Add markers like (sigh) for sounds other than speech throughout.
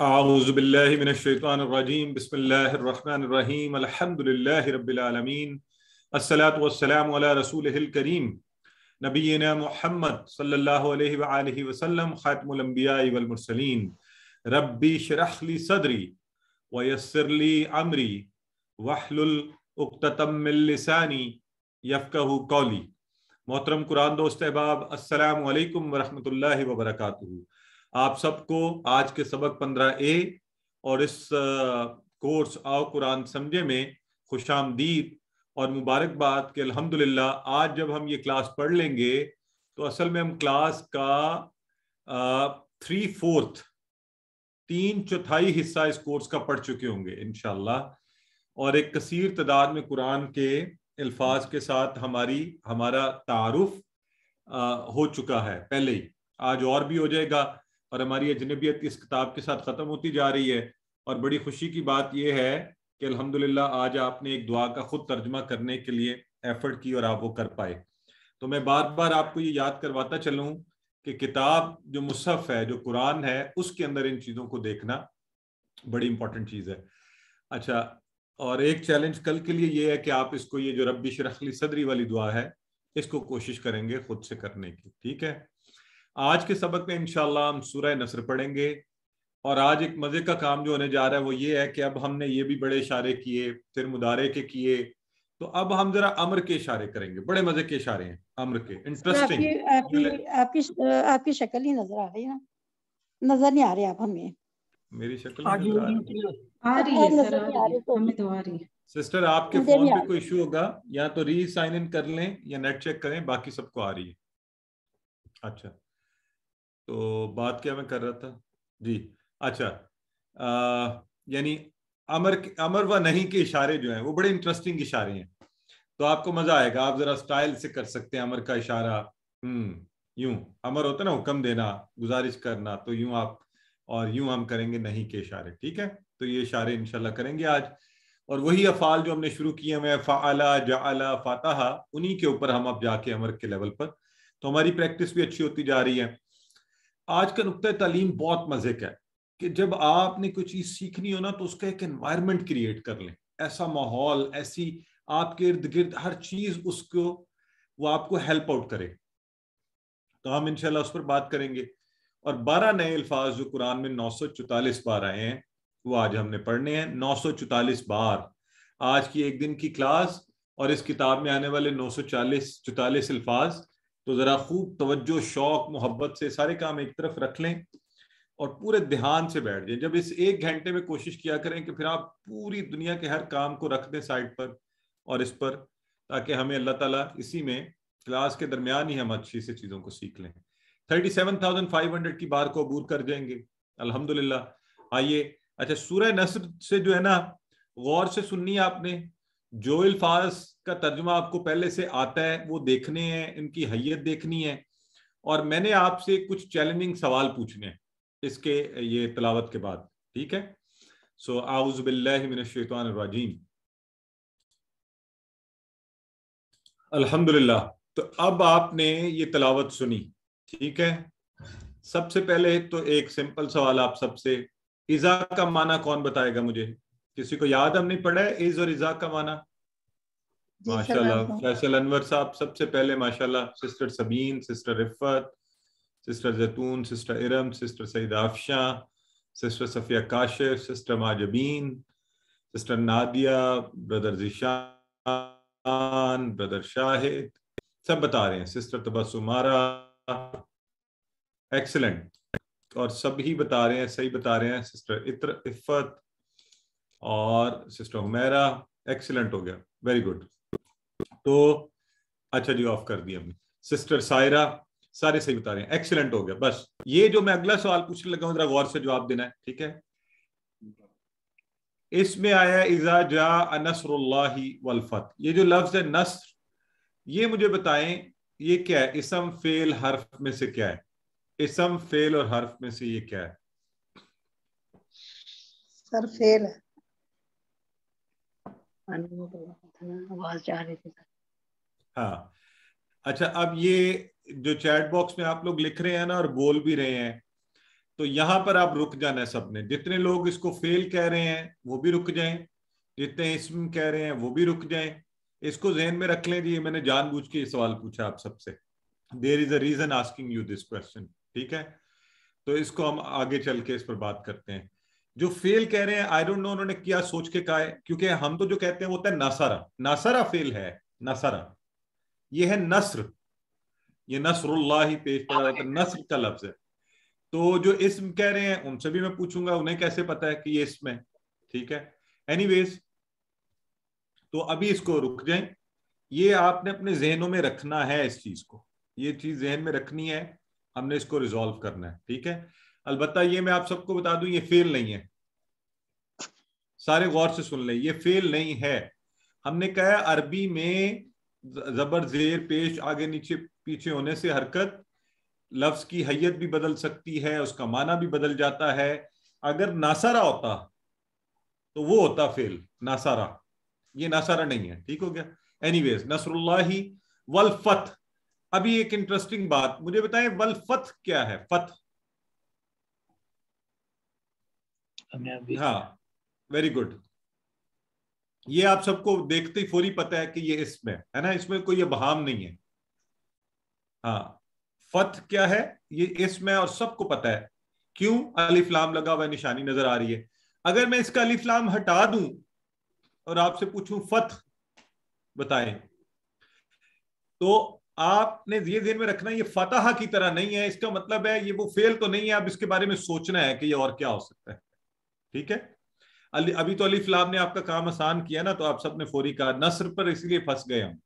أعوذ بالله من الشيطان الرجيم بسم الله الرحمن الرحيم الحمد لله رب العالمين الصلاة والسلام على رسوله الكريم نبينا محمد صلى الله عليه وآله وسلم خاتم الأنبياء والمرسلين ربي شرح لي صدري ويسر لي أمري واحلل اقتتم من لساني يفقه قولي محترم قرآن دوست احباب السلام عليكم ورحمة الله وبركاته आप सबको आज के सबक पंद्रह ए और इस कोर्स आओ कुरान समझे में खुश और मुबारकबाद के अल्हम्दुलिल्लाह आज जब हम ये क्लास पढ़ लेंगे तो असल में हम क्लास का थ्री फोर्थ तीन चौथाई हिस्सा इस कोर्स का पढ़ चुके होंगे इनशाला और एक कसीर तादाद में कुरान के अल्फाज के साथ हमारी हमारा तारुफ आ, हो चुका है पहले ही आज और भी हो जाएगा और हमारी अजनबियत इस किताब के साथ ख़त्म होती जा रही है और बड़ी खुशी की बात यह है कि अल्हम्दुलिल्लाह आज आपने एक दुआ का खुद तर्जमा करने के लिए एफर्ट की और आप वो कर पाए तो मैं बार बार आपको ये याद करवाता चलूँ कि किताब जो मुसफ़ है जो कुरान है उसके अंदर इन चीज़ों को देखना बड़ी इंपॉर्टेंट चीज़ है अच्छा और एक चैलेंज कल के लिए ये है कि आप इसको ये जो रबी शरखली सदरी वाली दुआ है इसको कोशिश करेंगे खुद से करने की ठीक है आज के सबक में इनशाला हम सूरह नसर पढ़ेंगे और आज एक मज़े का काम जो होने जा रहा है वो ये है कि अब हमने ये भी बड़े इशारे किए फिर मुदारे के किए तो अब हम जरा अमर के इशारे करेंगे बड़े मजे के इशारे हैं अमर के इंटरेस्टिंग आपकी आपकी आपकी शक्ल ही नजर आ रही है नजर नहीं आ रही आप हमें मेरी शक्ल आ रही है सिस्टर तो तो आपके फोन पे कोई इशू होगा या तो री साइन इन कर लें या नेट चेक करें बाकी सबको आ रही है अच्छा तो बात क्या मैं कर रहा था जी अच्छा यानी अमर अमर व नहीं के इशारे जो हैं वो बड़े इंटरेस्टिंग इशारे हैं तो आपको मजा आएगा आप जरा स्टाइल से कर सकते हैं अमर का इशारा हम्म यूं अमर होता ना हुक्म देना गुजारिश करना तो यूं आप और यूं हम करेंगे नहीं के इशारे ठीक है तो ये इशारे इनशाला करेंगे आज और वही अफाल जो हमने शुरू किए हुए फ़ाला जला फाताहा उन्हीं के ऊपर हम अब जाके अमर के लेवल पर तो हमारी प्रैक्टिस भी अच्छी होती जा रही है आज का नुकता तालीम बहुत मजे का है कि जब आपने कोई चीज सीखनी हो ना तो उसका एक एनवायरमेंट क्रिएट कर लें ऐसा माहौल ऐसी आपके इर्द गिर्द हर चीज उसको वो आपको हेल्प आउट करे तो हम इनशाला उस पर बात करेंगे और बारह नए अल्फाज जो कुरान में नौ सौ चौतालीस बार आए हैं वो आज हमने पढ़ने हैं नौ सौ चौतालीस बार आज की एक दिन की क्लास और इस किताब में आने वाले नौ सौ चालीस चौतालीस अल्फाज तो ज़रा खूब तवज्जो शौक मोहब्बत से सारे काम एक तरफ रख लें और पूरे ध्यान से बैठ जाए जब इस एक घंटे में कोशिश किया करें कि फिर आप पूरी दुनिया के हर काम को रख दें साइड पर और इस पर ताकि हमें अल्लाह ताला इसी में क्लास के दरमियान ही हम अच्छी से चीज़ों को सीख लें thirty seven thousand five hundred की बार को अबूर कर जाएंगे अल्हम्दुलिल्लाह आइए अच्छा सूर्य नसर से जो है ना गौर से सुननी है आपने जो अल्फाज का तर्जमा आपको पहले से आता है वो देखने हैं इनकी हैत देखनी है और मैंने आपसे कुछ चैलेंजिंग सवाल पूछने हैं इसके ये तलावत के बाद ठीक है सो आउज़बिल्लिमिनशैतवानरजीम अल्हम्दुलिल्लाह तो अब आपने ये तलावत सुनी ठीक है सबसे पहले तो एक सिंपल सवाल आप सबसे इज़ा का माना कौन बताएगा मुझे किसी को याद हमने पढ़ा है इज और इजाक का माना माशाल्लाह फैसल अनवर साहब सबसे पहले माशाल्लाह sister Sabeen sister Rifat sister Zaitoon sister Iram sister Saeed Afsha sister Safiya Kashif sister Majbeen sister Nadia brother Zeeshan brother Shahid सब बता रहे हैं सिस्टर तबसुमारा एक्सलेंट और सब ही बता रहे हैं सही बता रहे हैं सिस्टर इत्र इफ़त और सिस्टर हुमेरा एक्सीलेंट हो गया वेरी गुड तो अच्छा जी ऑफ कर दिया हमने सिस्टर सायरा सारे सही बता रहे हैं एक्सीलेंट हो गया बस ये जो मैं अगला सवाल पूछने लगा हूं जरा गौर से जवाब देना है ठीक है इसमें आया इजा जा नसरुल्लाही वलफत ये जो लफ्ज है नस्र ये मुझे बताएं ये क्या है इसम फेल हर्फ में से क्या है इसम फेल और हर्फ में से ये क्या है सर फेल है हाँ अच्छा अब ये जो चैट बॉक्स में आप लोग लिख रहे हैं ना और बोल भी रहे हैं तो यहाँ पर आप रुक जाना है सबने जितने लोग इसको फेल कह रहे हैं वो भी रुक जाएं जितने इसम कह रहे हैं वो भी रुक जाएं इसको जहन में रख लें जी मैंने जानबूझ के ये सवाल पूछा आप सबसे there is a reason asking you this question ठीक है तो इसको हम आगे चल के इस पर बात करते हैं जो फेल कह रहे हैं आई डोंट नो उन्होंने क्या सोच के कहा है क्योंकि हम तो जो कहते हैं वो होता है नासारा नासारा फेल है नासारा ये है नसर ये नसरुल्ला ही पेश पड़ा जाता है नसर का लफ्ज है तो जो इसम कह रहे हैं उनसे भी मैं पूछूंगा उन्हें कैसे पता है कि ये इसमें ठीक है एनी तो अभी इसको रुक जाए ये आपने अपने जहनों में रखना है इस चीज को ये चीज जहन में रखनी है हमने इसको रिजॉल्व करना है ठीक है अलबत्ता ये मैं आप सबको बता दूं ये फेल नहीं है सारे गौर से सुन लें ये फेल नहीं है हमने कहा अरबी में जबर जेर पेश आगे नीचे पीछे होने से हरकत लफ्ज की हैयत भी बदल सकती है उसका माना भी बदल जाता है अगर नासारा होता तो वो होता फेल नासारा ये नासारा नहीं है ठीक हो गया एनी वेज नसरुल्लाही वलफत अभी एक इंटरेस्टिंग बात मुझे बताएं वलफत क्या है फत अभी हाँ वेरी गुड ये आप सबको देखते ही फोरी पता है कि ये इसमें है ना इसमें कोई अभाम नहीं है हाँ फत क्या है ये इसमें और सबको पता है क्यों अलिफ्लाम लगा हुआ निशानी नजर आ रही है अगर मैं इसका अलिफ्लाम हटा दूं और आपसे पूछूं फत बताएं तो आपने ये जेन में रखना ये फतेहा की तरह नहीं है इसका मतलब है ये वो फेल तो नहीं है आप इसके बारे में सोचना है कि ये और क्या हो सकता है ठीक है अभी तो अली फलाम ने आपका काम आसान किया ना तो आप सबने फौरी कहा नसर पर इसलिए फंस गए हम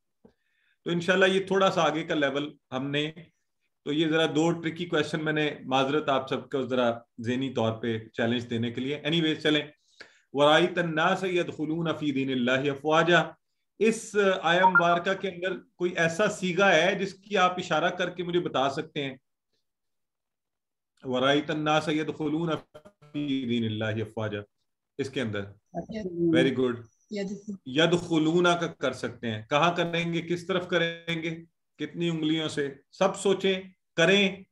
तो इनशाला ये थोड़ा सा आगे का लेवल हमने तो ये जरा दो ट्रिकी क्वेश्चन मैंने माजरत आप सबको जरा जहनी तौर पे चैलेंज देने के लिए एनी वेज चले वराई तन्ना सैदून फ़ी दीन अफवाजा इस आयम वारका के अंदर कोई ऐसा सीगा है जिसकी आप इशारा करके मुझे बता सकते हैं वराई तन्ना सैदून इसके अंदर वेरी गुड यद खलूना का कर सकते हैं कहा करेंगे किस तरफ करेंगे कितनी उंगलियों से सब सोचें करें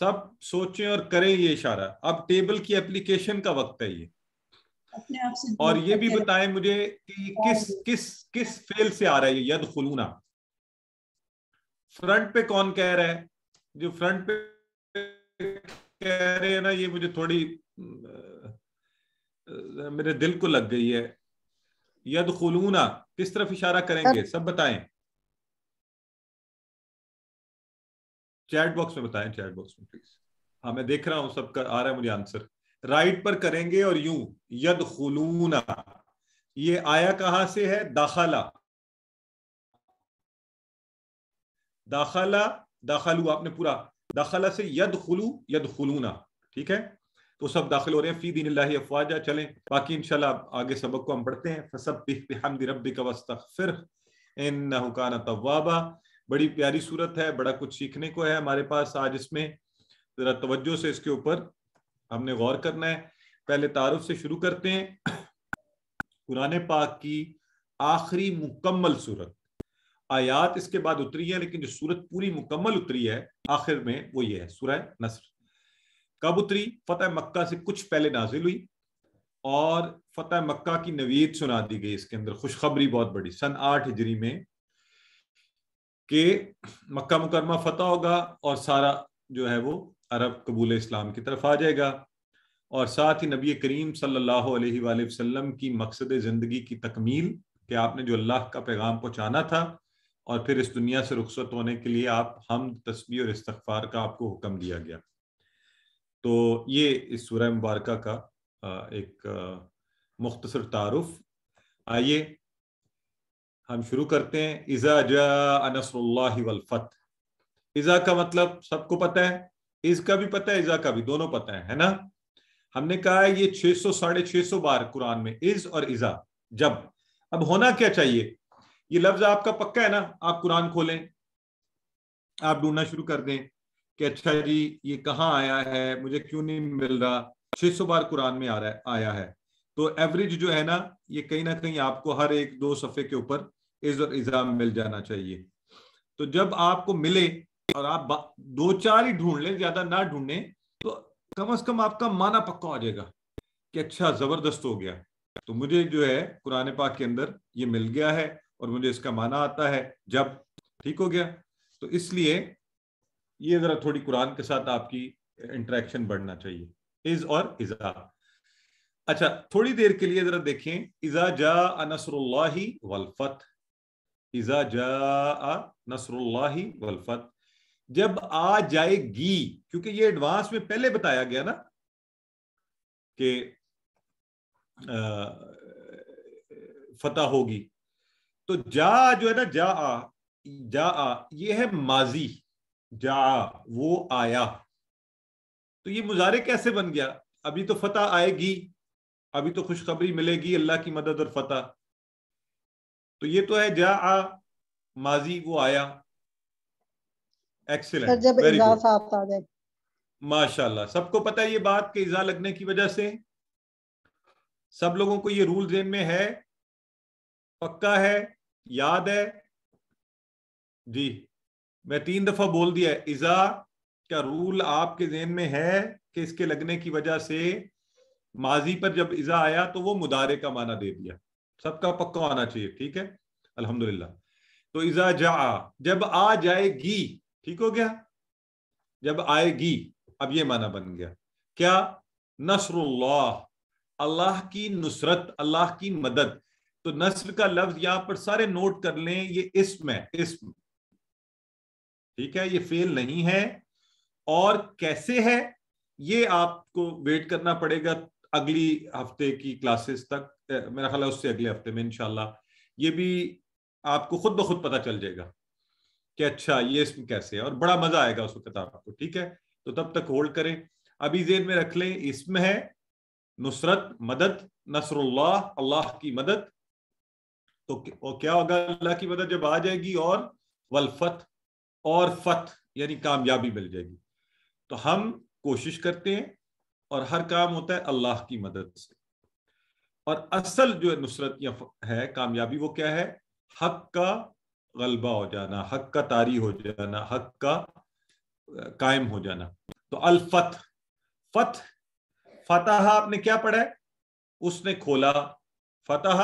सब सोचें और करें ये इशारा अब टेबल की एप्लीकेशन का वक्त है ये और ये भी बताएं मुझे कि किस किस किस फेल से आ रहा है यद खलूना फ्रंट पे कौन कह रहा है जो फ्रंट पे कह रहे हैं ना ये मुझे थोड़ी मेरे दिल को लग गई है यद खुलूना किस तरफ इशारा करेंगे सब बताएं चैट बॉक्स में बताएं चैट बॉक्स में प्लीज हाँ मैं देख रहा हूं सबका आ रहा है मुझे आंसर राइट पर करेंगे और यूं यद खुलूना ये आया कहां से है दाखला दाखला दाखलू आपने पूरा दखल से यद खुलू यद खुलूना ठीक है तो सब दाखिल हो रहे हैं फी दिन अफवाजा चले बाकी इनशाला आगे सबक को हम पढ़ते हैं फसब हमद रबी का फिर इन हुकाना तवाबा बड़ी प्यारी सूरत है बड़ा कुछ सीखने को है हमारे पास आज इसमें जरा तवज्जो से इसके ऊपर हमने गौर करना है पहले तारुफ से शुरू करते हैं कुरान पाक की आखिरी मुकम्मल सूरत आयात इसके बाद उतरी है लेकिन जो सूरत पूरी मुकम्मल उतरी है आखिर में वो ये है सूरह नसर कब उतरी फतेह मक्का से कुछ पहले नाजिल हुई और फतेह मक्का की नवीद सुना दी गई इसके अंदर खुशखबरी बहुत बड़ी सन आठ हिजरी में के मक्का मुकरमा फतह होगा और सारा जो है वो अरब कबूल इस्लाम की तरफ आ जाएगा और साथ ही नबी करीम सल्लल्लाहु अलैहि वसल्लम की मकसद ज़िंदगी की तकमील कि आपने जो अल्लाह का पैगाम पहुंचाना था और फिर इस दुनिया से रुखसत होने के लिए आप हम तस्वीर और इस्तफार का आपको हुक्म दिया गया तो ये इस सूर्य मुबारक का एक मुख्तर तारफ आइए हम शुरू करते हैं इज़ा जा वलफत इज़ा का मतलब सबको पता है इसका भी पता है इज़ा का भी दोनों पता है है ना हमने कहा है ये 600 सौ साढ़े छः सौ बार कुरान में इज और इज़ा जब अब होना क्या चाहिए ये लफ्ज आपका पक्का है ना आप कुरान खोलें आप ढूंढना शुरू कर दें कि अच्छा जी ये कहाँ आया है मुझे क्यों नहीं मिल रहा छह सौ बार कुरान में आ रहा है आया है तो एवरेज जो है ना ये कहीं ना कहीं आपको हर एक दो सफ़े के ऊपर इज और इजाम मिल जाना चाहिए तो जब आपको मिले और आप दो चार ही ढूंढ लें ज्यादा ना ढूंढें तो कम अज कम आपका माना पक्का हो जाएगा कि अच्छा जबरदस्त हो गया तो मुझे जो है कुरान पाक के अंदर ये मिल गया है और मुझे इसका माना आता है जब ठीक हो गया तो इसलिए ये जरा थोड़ी कुरान के साथ आपकी इंटरेक्शन बढ़ना चाहिए इज और इजा अच्छा थोड़ी देर के लिए जरा देखें इजा जा नसरुल्लाही वलफत इजा जा नसरुल्लाही वलफत जब आ जाएगी क्योंकि ये एडवांस में पहले बताया गया ना कि फतह होगी तो जा जो है ना जा आ जा आ ये है माजी जा आ, वो आया तो ये मुजारे कैसे बन गया अभी तो फतह आएगी अभी तो खुशखबरी मिलेगी अल्लाह की मदद और फतह तो ये तो है जा आ माजी वो आया एक्सेलेंट जब माशाल्लाह सबको पता है ये बात के इजा लगने की वजह से सब लोगों को ये रूल जेन में है पक्का है याद है जी मैं तीन दफा बोल दिया इजा का रूल आपके जेन में है कि इसके लगने की वजह से माजी पर जब इजा आया तो वो मुदारे का माना दे दिया सबका पक्का आना चाहिए ठीक है अल्हम्दुलिल्लाह तो इजा जा जब आ जाएगी ठीक हो गया जब आएगी अब ये माना बन गया क्या नसरुल्लाह अल्लाह की नुसरत अल्लाह की मदद तो नस्ल का लफ्ज यहां पर सारे नोट कर लें ये इसम है इसम ठीक है ये फेल नहीं है और कैसे है ये आपको वेट करना पड़ेगा अगली हफ्ते की क्लासेस तक मेरा ख्याल है उससे अगले हफ्ते में इनशाला ये भी आपको खुद ब खुद पता चल जाएगा कि अच्छा ये इसमें कैसे है और बड़ा मजा आएगा उस वक्त आपको ठीक है तो तब तक होल्ड करें अभी जेन में रख लें इसमें है नुसरत मदद नसरुल्लाह अल्लाह की मदद तो और क्या होगा अल्लाह की मदद जब आ जाएगी और वलफत और फत यानी कामयाबी मिल जाएगी तो हम कोशिश करते हैं और हर काम होता है अल्लाह की मदद से और असल जो नुसरत या है कामयाबी वो क्या है हक का गलबा हो जाना हक का तारी हो जाना हक का कायम हो जाना तो अलफत फत फतह आपने क्या पढ़ा है उसने खोला फतह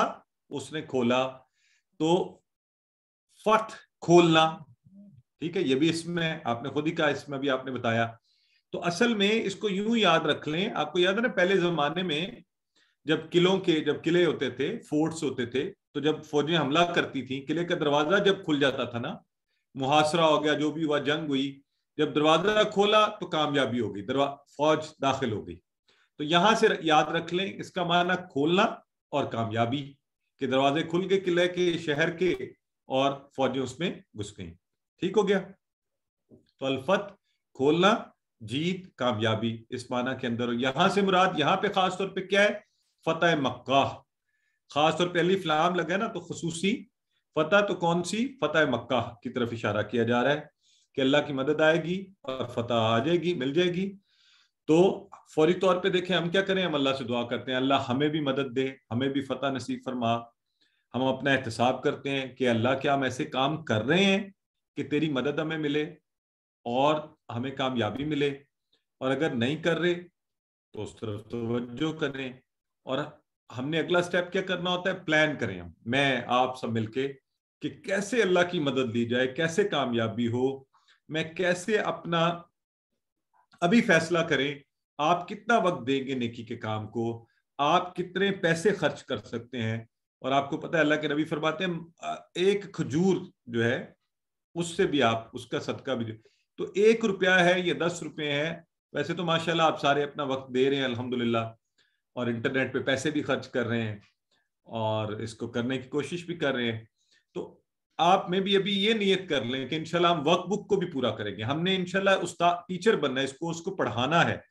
उसने खोला तो फट खोलना ठीक है ये भी इसमें आपने खुद ही कहा इसमें भी आपने बताया तो असल में इसको यूं याद रख लें आपको याद है ना पहले जमाने में जब किलों के जब किले होते थे फोर्ट्स होते थे तो जब फौजें हमला करती थी किले का दरवाजा जब खुल जाता था ना मुहासरा हो गया जो भी हुआ जंग हुई जब दरवाजा खोला तो कामयाबी हो गई दरवा फौज दाखिल हो गई तो यहां से याद रख लें इसका माना खोलना और कामयाबी कि दरवाजे खुल गए किले के शहर के और फौजी उसमें घुस गई ठीक हो गया तो अल्फत खोलना जीत कामयाबी इस माना के अंदर यहां से मुराद यहां पे खास तौर पे क्या है फतेह मक्का खास तौर पे अली फ्लाम लगा ना तो खसूसी फतेह तो कौन सी फतेह मक्का की तरफ इशारा किया जा रहा है कि अल्लाह की मदद आएगी और फतेह आ जाएगी मिल जाएगी तो फौरी तौर पे देखें हम क्या करें हम अल्लाह से दुआ करते हैं अल्लाह हमें भी मदद दे हमें भी फतह नसीब फरमा हम अपना एहतसाब करते हैं कि अल्लाह क्या हम ऐसे काम कर रहे हैं कि तेरी मदद हमें मिले और हमें कामयाबी मिले और अगर नहीं कर रहे तो उस तरफ तो करें और हमने अगला स्टेप क्या करना होता है प्लान करें हम मैं आप सब मिलके कि कैसे अल्लाह की मदद ली जाए कैसे कामयाबी हो मैं कैसे अपना अभी फैसला करें आप कितना वक्त देंगे नेकी के काम को आप कितने पैसे खर्च कर सकते हैं और आपको पता है अल्लाह के नबी फरमाते हैं एक खजूर जो है उससे भी आप उसका सदका भी तो एक रुपया है या दस रुपये है वैसे तो माशाल्लाह आप सारे अपना वक्त दे रहे हैं अल्हम्दुलिल्लाह और इंटरनेट पे पैसे भी खर्च कर रहे हैं और इसको करने की कोशिश भी कर रहे हैं आप में भी अभी ये नियत कर लें कि इनशाला हम वर्कबुक को भी पूरा करेंगे हमने इनशाला उस्ता टीचर बनना है इस कोर्स को पढ़ाना है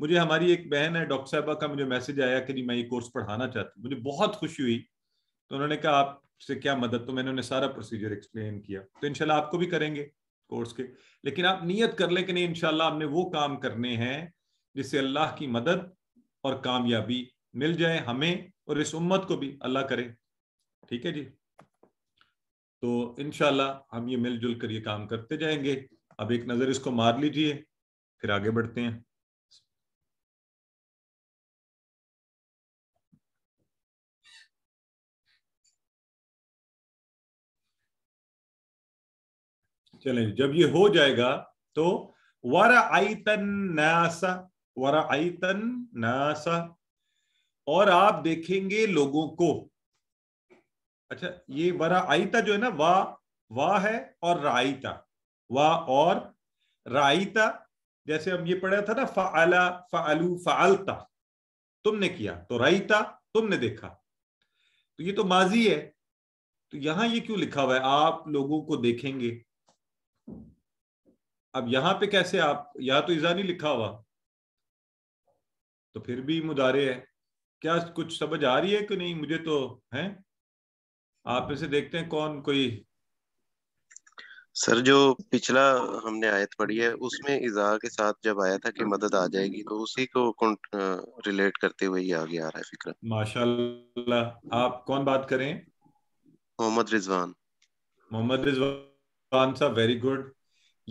मुझे हमारी एक बहन है डॉक्टर साहबा का मुझे मैसेज आया कि जी मैं ये कोर्स पढ़ाना चाहती हूँ मुझे बहुत खुशी हुई तो उन्होंने कहा आपसे क्या मदद तो मैंने उन्हें सारा प्रोसीजर एक्सप्लेन किया तो इनशाला आपको भी करेंगे कोर्स के लेकिन आप नीयत कर लें कि नहीं इनशाला हमने वो काम करने हैं जिससे अल्लाह की मदद और कामयाबी मिल जाए हमें और इस उम्मत को भी अल्लाह करे ठीक है जी तो इनशाला हम ये मिलजुल कर ये काम करते जाएंगे अब एक नज़र इसको मार लीजिए फिर आगे बढ़ते हैं चलें जब ये हो जाएगा तो वारा आई तन नासा वारा आई तन नासा और आप देखेंगे लोगों को अच्छा ये वरा आयता जो है ना वा वा है और रायता वा और रायता जैसे हम ये पढ़ा था ना फाला फालू फालता तुमने किया तो रायता तुमने देखा तो ये तो माजी है तो यहां ये क्यों लिखा हुआ है आप लोगों को देखेंगे अब यहां पे कैसे आप यहां तो इजा नहीं लिखा हुआ तो फिर भी मुदारे है क्या कुछ समझ आ रही है कि नहीं मुझे तो है आप इसे देखते हैं कौन कोई सर जो पिछला हमने आयत पढ़ी है उसमें इजहा के साथ जब आया था कि मदद आ जाएगी तो उसी को रिलेट करते हुए ही आगे आ रहा है फिक्र माशाल्लाह आप कौन बात करें मोहम्मद रिजवान मोहम्मद रिजवान साहब वेरी गुड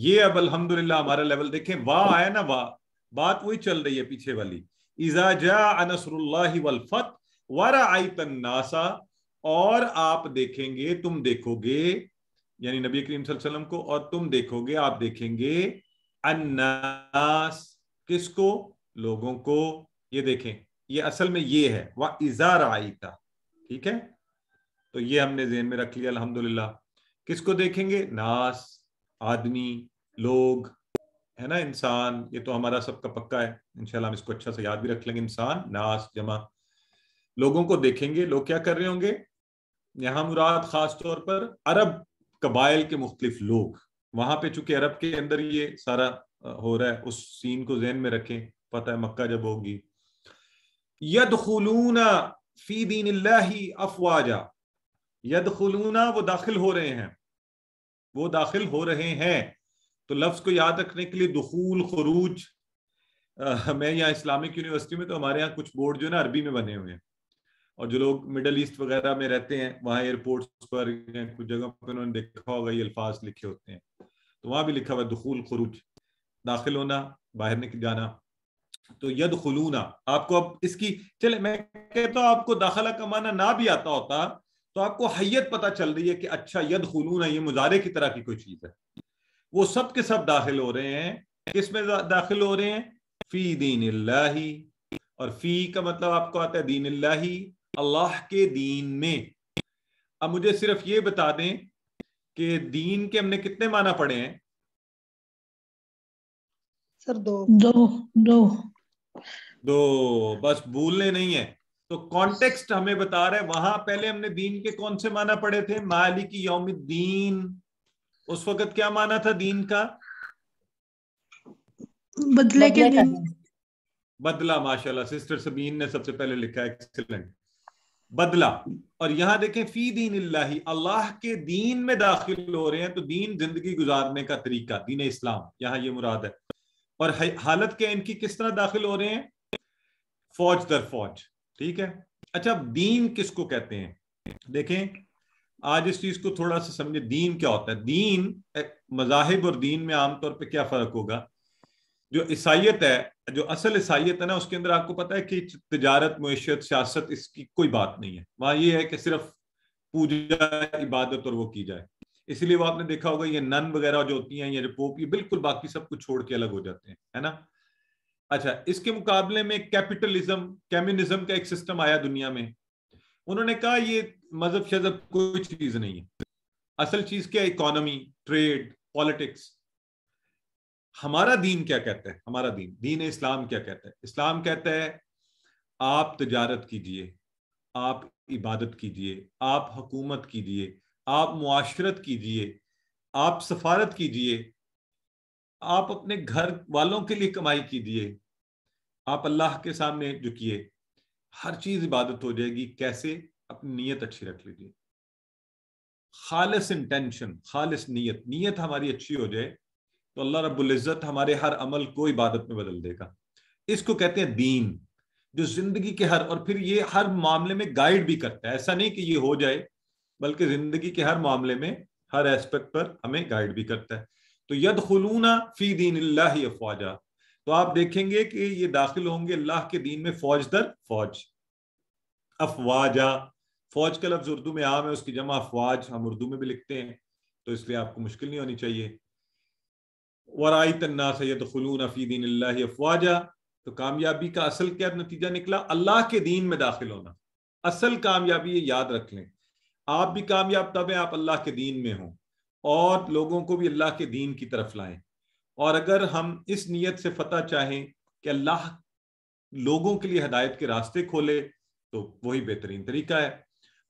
ये अब अल्हम्दुलिल्लाह हमारा लेवल देखें वाह आया ना वाह बात वही चल रही है पीछे वाली इजा जा नसरुल्लाह वल फत वरा आई तन्नासा और आप देखेंगे तुम देखोगे यानी नबी करीम वसल्लम को और तुम देखोगे आप देखेंगे अन्नास किसको लोगों को ये देखें ये असल में ये है वह इजार आई था ठीक है तो ये हमने जेन में रख लिया अल्हम्दुलिल्लाह किसको देखेंगे नास आदमी लोग है ना इंसान ये तो हमारा सबका पक्का है इनशाला हम इसको अच्छा से याद भी रख लेंगे इंसान नास जमा लोगों को देखेंगे लोग क्या कर रहे होंगे यहाँ मुराद खास तौर पर अरब कबाइल के मुख्तलिफ लोग वहां पे चूंकि अरब के अंदर ये सारा हो रहा है उस सीन को जहन में रखें पता है मक्का जब होगी यद खलूना फी दीन अफवाजा यद खलूना वो दाखिल हो रहे हैं वो दाखिल हो रहे हैं तो लफ्ज को याद रखने के लिए दखूल खरूज मैं यहाँ इस्लामिक यूनिवर्सिटी में तो हमारे यहाँ कुछ बोर्ड जो है ना अरबी में बने हुए हैं और जो लोग मिडल ईस्ट वगैरह में रहते हैं वहाँ एयरपोर्ट पर कुछ जगह पर उन्होंने देखा होगा ये अल्फाज लिखे होते हैं तो वहाँ भी लिखा हुआ दखूल खरूज दाखिल होना बाहर निकल जाना तो यद खलूना आपको अब इसकी चले मैं कहता हूँ आपको दाखिला कमाना ना भी आता होता तो आपको हैयत पता चल रही है कि अच्छा यद खलूना ये मुजारे की तरह की कोई चीज़ है वो सब के सब दाखिल हो रहे हैं किसमें दाखिल हो रहे हैं फी दीन और फी का मतलब आपको आता है दीन अल्लाह के दीन में अब मुझे सिर्फ ये बता दें कि दीन के हमने कितने माना पढ़े हैं सर दो दो दो दो बस भूलने नहीं है तो कॉन्टेक्स्ट हमें बता रहे वहां पहले हमने दीन के कौन से माना पड़े थे माली की दीन उस वक्त क्या माना था दीन का बदले के दिन बदला माशाल्लाह सिस्टर सबीन ने सबसे पहले लिखा एक्सीलेंट बदला और यहां देखें फी दीन अल्लाह के दीन में दाखिल हो रहे हैं तो दीन जिंदगी गुजारने का तरीका दीन इस्लाम यहां ये मुराद है और हालत के इनकी किस तरह दाखिल हो रहे हैं फौज दर फौज ठीक है अच्छा दीन किसको कहते हैं देखें आज इस चीज को थोड़ा सा समझे दीन क्या होता है दीन मजाहिब और दीन में आमतौर पर क्या फर्क होगा जो ईसाइत है जो असल ईसाइत है ना उसके अंदर आपको पता है कि तजारत मीशत सियासत इसकी कोई बात नहीं है वहां ये है कि सिर्फ पूजा इबादत और वो की जाए इसलिए वो आपने देखा होगा ये नन वगैरह जो होती हैं या जो पोप ये बिल्कुल बाकी सब कुछ छोड़ के अलग हो जाते हैं है ना अच्छा इसके मुकाबले में कैपिटलिज्म कम्युनिज्म का एक सिस्टम आया दुनिया में उन्होंने कहा ये मजहब शजहब कोई चीज नहीं है असल चीज क्या इकोनॉमी ट्रेड पॉलिटिक्स हमारा दीन क्या कहता है हमारा दीन दीन इस्लाम क्या कहता है इस्लाम कहता है आप तजारत कीजिए आप इबादत कीजिए आप हुकूमत कीजिए आप मुआशरत कीजिए आप सफारत कीजिए आप अपने घर वालों के लिए कमाई कीजिए आप अल्लाह के सामने झुकिए हर चीज इबादत हो जाएगी कैसे अपनी नीयत अच्छी रख लीजिए खालिस इंटेंशन खालिस नीयत नीयत हमारी अच्छी हो जाए तो अल्लाह रबुल्ज़त हमारे हर अमल को इबादत में बदल देगा इसको कहते हैं दीन जो जिंदगी के हर और फिर ये हर मामले में गाइड भी करता है ऐसा नहीं कि ये हो जाए बल्कि जिंदगी के हर मामले में हर एस्पेक्ट पर हमें गाइड भी करता है तो यद खलूना फी दीन अफवाजा तो आप देखेंगे कि ये दाखिल होंगे अल्लाह के दीन में फौज दर फौज अफवाजा फौज का लफ्ज उर्दू में आम है उसकी जमा अफवाज हम उर्दू में भी लिखते हैं तो इसलिए आपको मुश्किल नहीं होनी चाहिए वराई तन्ना सैदून तो कामयाबी का असल क्या नतीजा निकला अल्लाह के दीन में दाखिल होना असल कामयाबी ये याद रख लें आप भी कामयाब तब हैं आप अल्लाह के दीन में हों और लोगों को भी अल्लाह के दीन की तरफ लाएं और अगर हम इस नीयत से फतह चाहें कि अल्लाह लोगों के लिए हदायत के रास्ते खोले तो वही बेहतरीन तरीका है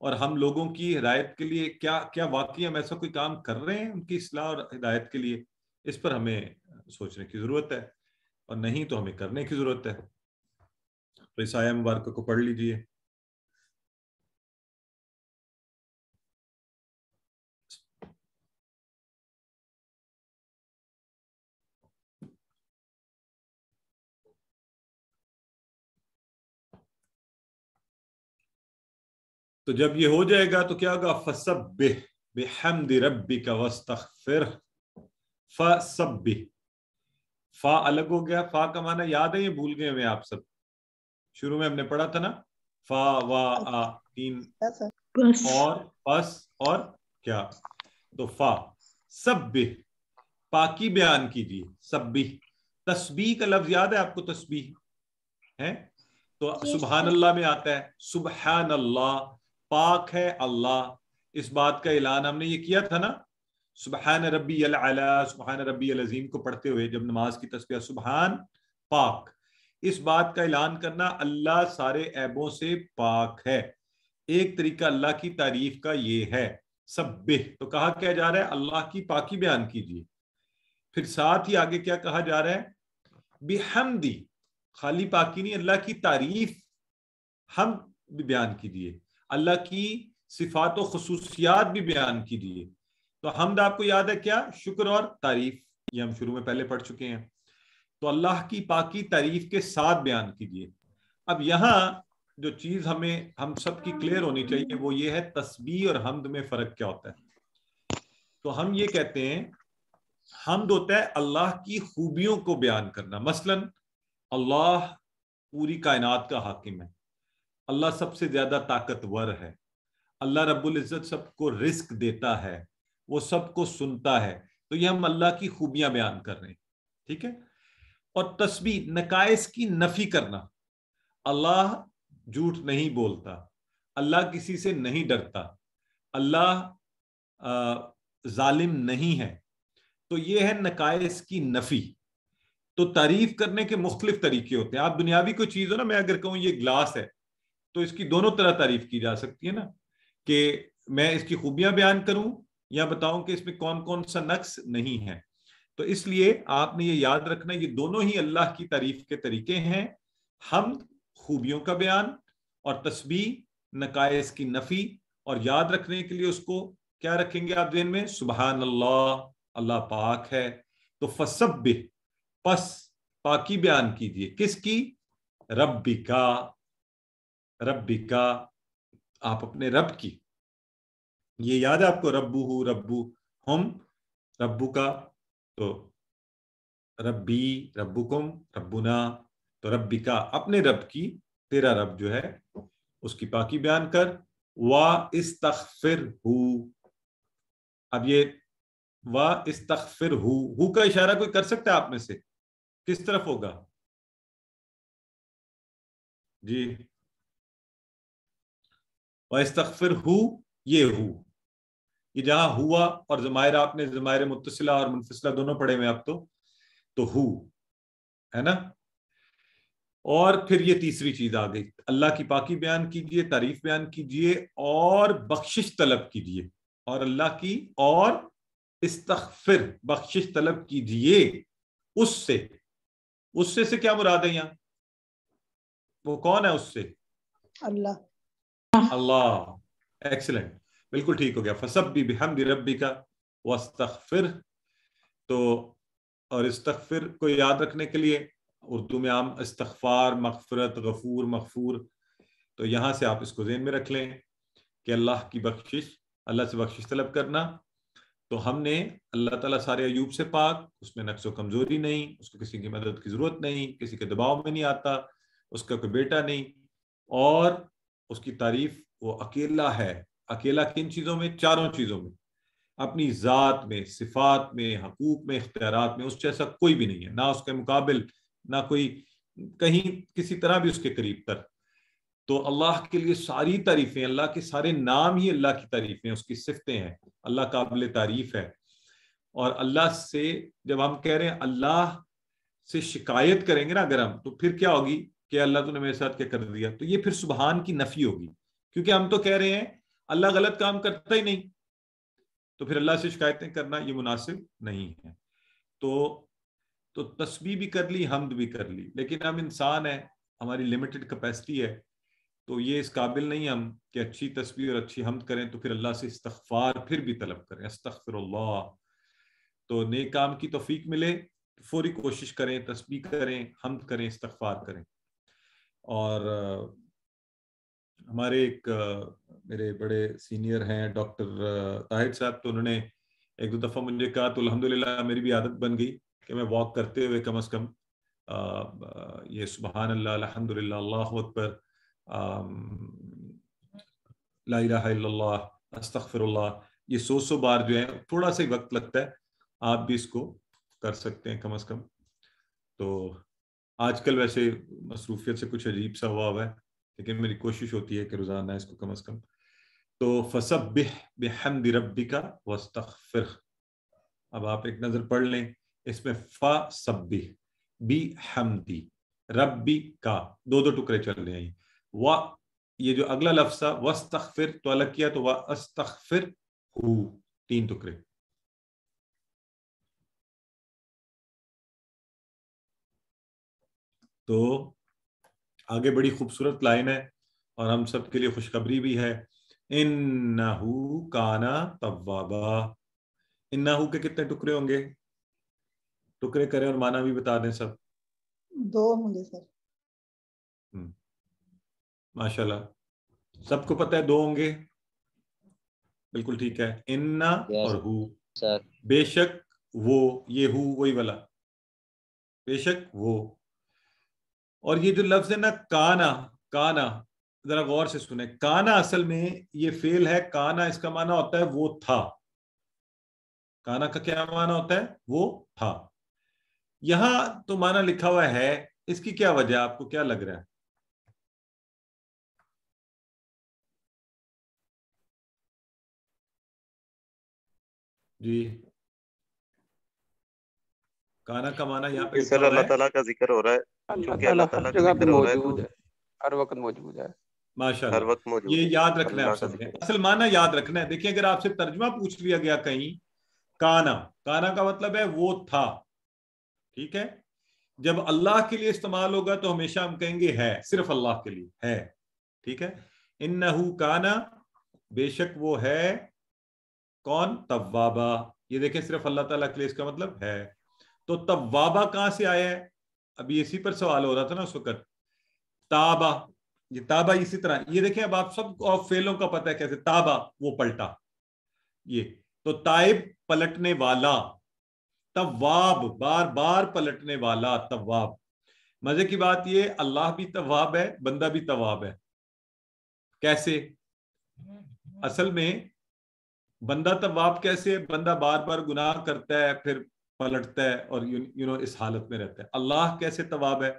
और हम लोगों की हिदायत के लिए क्या क्या वाकई हम ऐसा कोई काम कर रहे हैं उनकी असलाह और हिदायत के लिए इस पर हमें सोचने की जरूरत है और नहीं तो हमें करने की जरूरत है तो इस आया मुबारक को पढ़ लीजिए तो जब ये हो जाएगा तो क्या होगा फसब बेहमदी रबी का वस्तर फ सब भी फा अलग हो गया फा का माना याद है ये भूल गए हुए आप सब शुरू में हमने पढ़ा था ना फा वा आ तीन और पस और क्या तो फा सब भी पाकी बयान कीजिए सब भी तस्बी का लफ्ज याद है आपको तस्बी है तो सुबहान अल्लाह में आता है सुबहान अल्लाह पाक है अल्लाह इस बात का ऐलान हमने ये किया था ना सुबहान रबी अला सुबहान रबी अजीम को पढ़ते हुए जब नमाज की तस्वीर सुबहान पाक इस बात का ऐलान करना अल्लाह सारे ऐबों से पाक है एक तरीका अल्लाह की तारीफ का ये है सब तो कहा क्या जा रहा है अल्लाह की पाकी बयान कीजिए फिर साथ ही आगे क्या कहा जा रहा है बेहमदी खाली पाकी नहीं अल्लाह की तारीफ हम भी बयान कीजिए अल्लाह की सिफात खसूसियात भी बयान कीजिए तो हमद आपको याद है क्या शुक्र और तारीफ ये हम शुरू में पहले पढ़ चुके हैं तो अल्लाह की पाकी तारीफ के साथ बयान कीजिए अब यहां जो चीज हमें हम सब की क्लियर होनी चाहिए वो ये है तस्बी और हमद में फर्क क्या होता है तो हम ये कहते हैं हमद होता है अल्लाह की खूबियों को बयान करना मसलन अल्लाह पूरी कायनात का हाकिम है अल्लाह सबसे ज्यादा ताकतवर है अल्लाह रब्बुल इज़्ज़त सबको रिस्क देता है वो सबको सुनता है तो ये हम अल्लाह की खूबियां बयान कर रहे हैं ठीक है और तस्वीर नकायस की नफी करना अल्लाह झूठ नहीं बोलता अल्लाह किसी से नहीं डरता अल्लाह जालिम नहीं है तो ये है नकायस की नफी तो तारीफ करने के मुख्तलिफ तरीके होते हैं आप दुनियावी कोई चीज़ हो ना मैं अगर कहूँ ये ग्लास है तो इसकी दोनों तरह तारीफ की जा सकती है ना कि मैं इसकी खूबियां बयान करूं या बताऊं कि इसमें कौन कौन सा नक्स नहीं है तो इसलिए आपने ये याद रखना ये दोनों ही अल्लाह की तारीफ के तरीके हैं हम खूबियों का बयान और तस्बी नकायस की नफी और याद रखने के लिए उसको क्या रखेंगे आप दिन में सुबहान अल्लाह अल्लाह पाक है तो फसब पस पाकी बयान कीजिए किसकी रबिका रबिका आप अपने रब की ये याद है आपको रब्बू हु रब्बू हम रब्बू का तो रब्बी रब्बुकुम रब्बुना तो रब्बी का अपने रब की तेरा रब जो है उसकी पाकी बयान कर वा इस तखफिर हु अब ये वा इस तखफिर हु हु का इशारा कोई कर सकता है आप में से किस तरफ होगा जी वा इस तखफिर हु ये हु ये जहां हुआ और जमायर आपने जमायर मुतसिला और मुनफसला दोनों पढ़े हुए आप तो तो हु है ना और फिर ये तीसरी चीज आ गई अल्लाह की पाकी बयान कीजिए तारीफ बयान कीजिए और बख्शिश तलब कीजिए और अल्लाह की और इस्तफिर बख्शिश तलब कीजिए उससे उससे से क्या मुराद है यहाँ वो कौन है उससे अल्लाह अल्लाह एक्सलेंट बिल्कुल ठीक हो गया फसब भी हम रबी का वस्तफिर तो और इस्तफिर को याद रखने के लिए उर्दू में आम इस्तफार मकफरत गफूर मकफूर तो यहाँ से आप इसको जेन में रख लें कि अल्लाह की बख्शिश अल्लाह से बख्शिश तलब करना तो हमने अल्लाह ताला सारे अयूब से पाक उसमें नक्स कमजोरी नहीं उसको किसी की मदद की जरूरत नहीं किसी के दबाव में नहीं आता उसका कोई बेटा नहीं और उसकी तारीफ वो अकेला है अकेला किन चीजों में चारों चीजों में अपनी ज़ात में सिफात में हकूक में इख्तियार में उस जैसा कोई भी नहीं है ना उसके मुकाबल ना कोई कहीं किसी तरह भी उसके करीब तर तो अल्लाह के लिए सारी तारीफें अल्लाह के सारे नाम ही अल्लाह की तारीफें उसकी सिफतें हैं अल्लाह काबिल तारीफ है और अल्लाह से जब हम कह रहे हैं अल्लाह से शिकायत करेंगे ना अगर हम तो फिर क्या होगी कि अल्लाह ने मेरे साथ क्या कर दिया तो ये फिर सुबहान की नफी होगी क्योंकि हम तो कह रहे हैं अल्लाह गलत काम करता ही नहीं तो फिर अल्लाह से शिकायतें करना ये मुनासिब नहीं है तो तो तस्वीर भी कर ली हमद भी कर ली लेकिन हम इंसान हैं हमारी लिमिटेड कैपेसिटी है तो ये इस काबिल नहीं हम कि अच्छी तस्वीर और अच्छी हमद करें तो फिर अल्लाह से इस्तफार फिर भी तलब करें अस्तफर तो नेक काम की तोफीक मिले तो फौरी कोशिश करें तस्वीर करें हमद करें इस्तफार करें और हमारे एक मेरे बड़े सीनियर हैं डॉक्टर ताहिर साहब तो उन्होंने एक दो दफ़ा मुझे कहा तो अलहमदिल्ला मेरी भी आदत बन गई कि मैं वॉक करते हुए कम अज़ कम ये सुबहान अल्लाह अलहमदिल्ला अल्लाह अकबर ला ये सौ सौ बार जो है थोड़ा सा वक्त लगता है आप भी इसको कर सकते हैं कम अज़ कम तो आजकल वैसे मसरूफियत से कुछ अजीब सा हुआ हुआ है लेकिन मेरी कोशिश होती है कि रोज़ाना इसको कम अज़ कम तो फसब बिह बेहमद रबी का वस्तफ़िर अब आप एक नज़र पढ़ लें इसमें फ़ा सब्बी बी हमदी रबी का दो दो टुकड़े चल रहे हैं व ये जो अगला लफ्स है फिर तो अलग किया तो वह अस्तर हु तीन टुकड़े तो आगे बड़ी खूबसूरत लाइन है और हम सब के लिए खुशखबरी भी है इन नाहू काना तवाबा इन नाहू के कितने टुकड़े होंगे टुकड़े करें और माना भी बता दें सब दो होंगे सर हम्म। माशाल्लाह सबको पता है दो होंगे बिल्कुल ठीक है इन्ना और हु बेशक वो ये हु वही वाला बेशक वो और ये जो लफ्ज है ना काना काना जरा गौर से सुने काना असल में ये फेल है काना इसका माना होता है वो था काना का क्या माना होता है वो था यहां तो माना लिखा हुआ है इसकी क्या वजह आपको क्या लग रहा है जी खाना कमाना यहाँ पे सर अल्लाह ताला का जिक्र हो रहा है क्योंकि अल्लाह ताला का जिक्र हो रहा है हर वक्त मौजूद है माशा हर वक्त मौजूद ये याद रखना है आप सबने असल माना याद रखना है देखिए अगर आपसे तर्जमा पूछ लिया गया कहीं काना काना का मतलब है वो था ठीक है जब अल्लाह के लिए इस्तेमाल होगा तो हमेशा हम कहेंगे है सिर्फ अल्लाह के लिए है ठीक है इन काना बेशक वो है कौन तवाबा ये देखें सिर्फ अल्लाह ताला के लिए इसका मतलब है तो तब वाबा से आया है अभी इसी पर सवाल हो रहा था ना उस वक्त ताबा ये ताबा इसी तरह ये देखें अब आप सब फेलों का पता है कैसे ताबा वो पलटा ये तो ताइब पलटने वाला तवाब बार बार पलटने वाला तवाब मजे की बात ये अल्लाह भी तवाब है बंदा भी तवाब है कैसे असल में बंदा तवाब कैसे बंदा बार बार गुनाह करता है फिर पलटता है और यू, यू नो इस हालत में रहता है अल्लाह कैसे तवाब है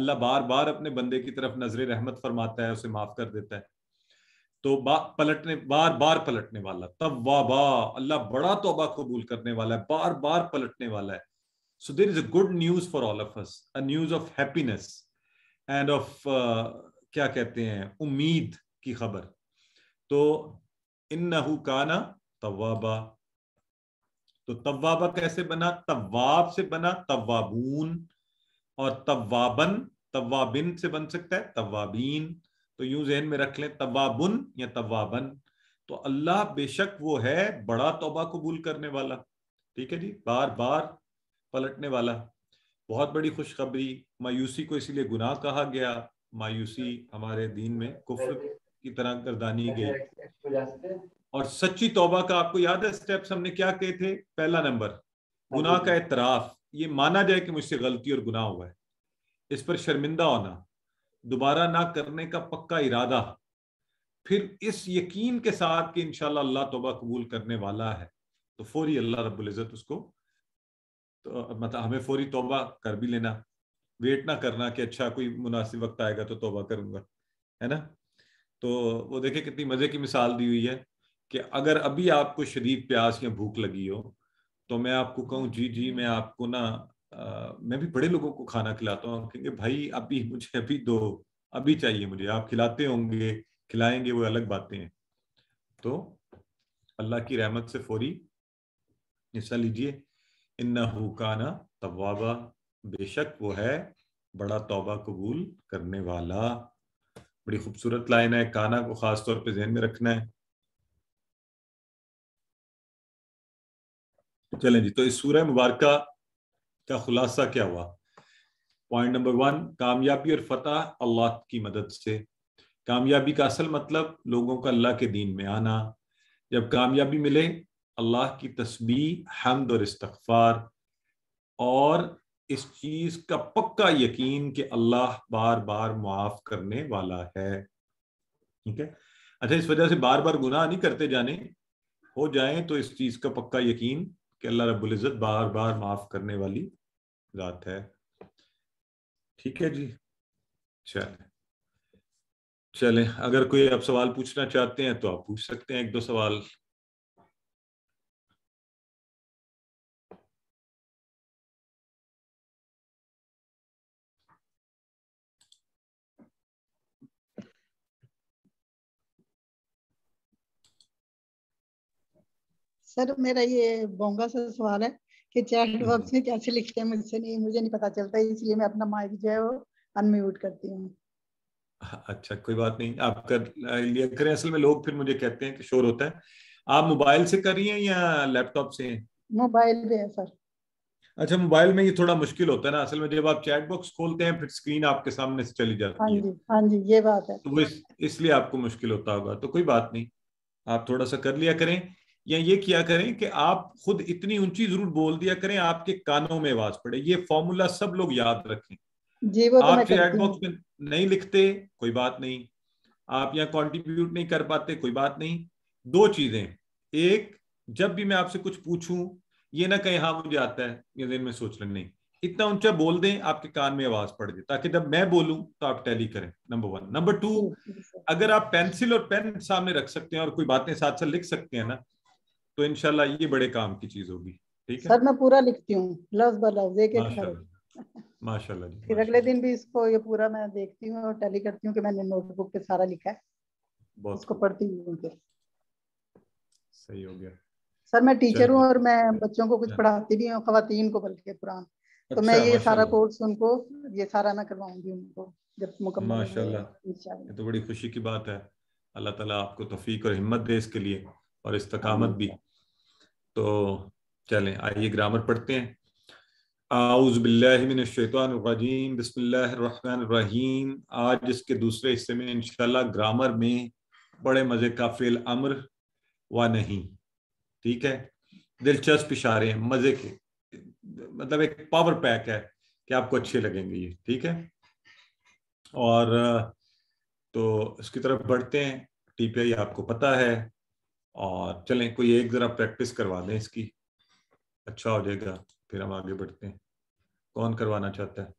अल्लाह बार बार अपने बंदे की तरफ नजर रहमत फरमाता है उसे माफ कर देता है तो बा, पलटने बार बार पलटने वाला तवाबा अल्लाह बड़ा तोबा कबूल करने वाला है बार बार पलटने वाला है so there is a good news for all of us a news of happiness and of क्या कहते हैं उम्मीद की खबर तो इन काना तवाबा तो तवाबा कैसे बना तवाब से बना तवाबून और तवाबन तवाबिन से बन सकता है तवाबीन तो यूं जहन में रख लें तवाबुन या तवाबन तो अल्लाह बेशक वो है बड़ा तोबा कबूल करने वाला ठीक है जी बार बार पलटने वाला बहुत बड़ी खुशखबरी मायूसी को इसीलिए गुनाह कहा गया मायूसी हमारे दीन में कुफर की तरह गर्दानी गई अच्छा, और सच्ची तोबा का आपको याद है स्टेप्स हमने क्या कहे थे पहला नंबर गुनाह का एतराफ ये माना जाए कि मुझसे गलती और गुनाह हुआ है इस पर शर्मिंदा होना दोबारा ना करने का पक्का इरादा फिर इस यकीन के साथ कि इनशाला अल्लाह तोबा कबूल करने वाला है तो फौरी अल्लाह रबुल्ज़त उसको तो मतलब हमें फौरी तोबा कर भी लेना वेट ना करना कि अच्छा कोई मुनासिब वक्त आएगा तो तोबा करूंगा है ना तो वो देखे कितनी मजे की मिसाल दी हुई है कि अगर अभी आपको शरीर प्यास या भूख लगी हो तो मैं आपको कहूँ जी जी मैं आपको ना आ, मैं भी बड़े लोगों को खाना खिलाता हूँ क्योंकि भाई अभी मुझे अभी दो अभी चाहिए मुझे आप खिलाते होंगे खिलाएंगे वो अलग बातें हैं तो अल्लाह की रहमत से फौरी हिस्सा लीजिए इन्ना हुकाना तवाबा बेशक वो है बड़ा तौबा कबूल करने वाला बड़ी खूबसूरत लाइन है काना को खास तौर पे जहन में रखना है चलें जी तो इस सूर्य मुबारक का खुलासा क्या हुआ पॉइंट नंबर वन कामयाबी और फतह अल्लाह की मदद से कामयाबी का असल मतलब लोगों का अल्लाह के दीन में आना जब कामयाबी मिले अल्लाह की तस्बी हमद और इस्तफार और इस चीज का पक्का यकीन कि अल्लाह बार बार मुआफ करने वाला है ठीक है अच्छा इस वजह से बार बार गुनाह नहीं करते जाने हो जाए तो इस चीज का पक्का यकीन कि अल्लाह रबुल्ज़त बार बार माफ़ करने वाली ज़ात है ठीक है जी चले चलें अगर कोई आप सवाल पूछना चाहते हैं तो आप पूछ सकते हैं एक दो सवाल सर मेरा ये बोंगा सा सवाल है कि चैट हम्म। बॉक्स में कैसे लिखते हैं मुझसे नहीं मुझे नहीं पता चलता इसलिए मैं अपना माइक जो है वो अनम्यूट करती हूँ अच्छा कोई बात नहीं आप कर लिया करें असल में लोग फिर मुझे कहते हैं कि शोर होता है आप मोबाइल से कर रही हैं या लैपटॉप से मोबाइल पे है सर अच्छा मोबाइल में ये थोड़ा मुश्किल होता है ना असल में जब आप चैट बॉक्स खोलते हैं फिर स्क्रीन आपके सामने से चली जाती हाँ जी, है हाँ जी ये बात है तो इस, इसलिए आपको मुश्किल होता होगा तो कोई बात नहीं आप थोड़ा सा कर लिया करें या ये किया करें कि आप खुद इतनी ऊंची जरूर बोल दिया करें आपके कानों में आवाज पड़े ये फॉर्मूला सब लोग याद रखें जी वो तो आप चैट बॉक्स में नहीं लिखते कोई बात नहीं आप यहाँ कॉन्ट्रीब्यूट नहीं कर पाते कोई बात नहीं दो चीजें एक जब भी मैं आपसे कुछ पूछूं ये ना कहीं हाँ मुझे आता है ये दिन में सोच लें नहीं इतना ऊंचा बोल दें आपके कान में आवाज पड़ जाए ताकि जब मैं बोलूं तो आप टैली करें नंबर वन नंबर टू अगर आप पेंसिल और पेन सामने रख सकते हैं और कोई बातें साथ साथ लिख सकते हैं ना तो इनशाला ये बड़े काम की चीज होगी ठीक है सर मैं पूरा लिखती हूँ लफ्ज ब फिर अगले दिन भी इसको ये पूरा मैं देखती हूँ और टैली करती हूँ कि मैंने नोटबुक पे सारा लिखा है बहुत इसको पढ़ती हूँ सही हो गया सर मैं टीचर हूँ और मैं बच्चों को कुछ अच्छा। पढ़ाती भी हूँ खातन को बल्कि कुरान तो मैं अच्छा, ये सारा कोर्स उनको ये सारा ना करवाऊंगी उनको जब मुकम्मल माशाल्लाह ये तो बड़ी खुशी की बात है अल्लाह ताला आपको तफीक और हिम्मत दे इसके लिए और इस्तकामत भी तो चलें आइए ग्रामर पढ़ते हैं आउज़बिल्लिमिनशैतवानरजीम बसमीम आज इसके दूसरे हिस्से में इनशाला ग्रामर में बड़े मज़े का फेल अमर व नहीं ठीक है दिलचस्प इशारे हैं मज़े के मतलब एक पावर पैक है कि आपको अच्छे लगेंगे ये ठीक है और तो इसकी तरफ बढ़ते हैं टीपीआई आपको पता है और चलें कोई एक जरा प्रैक्टिस करवा दें इसकी अच्छा हो जाएगा फिर हम आगे बढ़ते हैं कौन करवाना चाहता है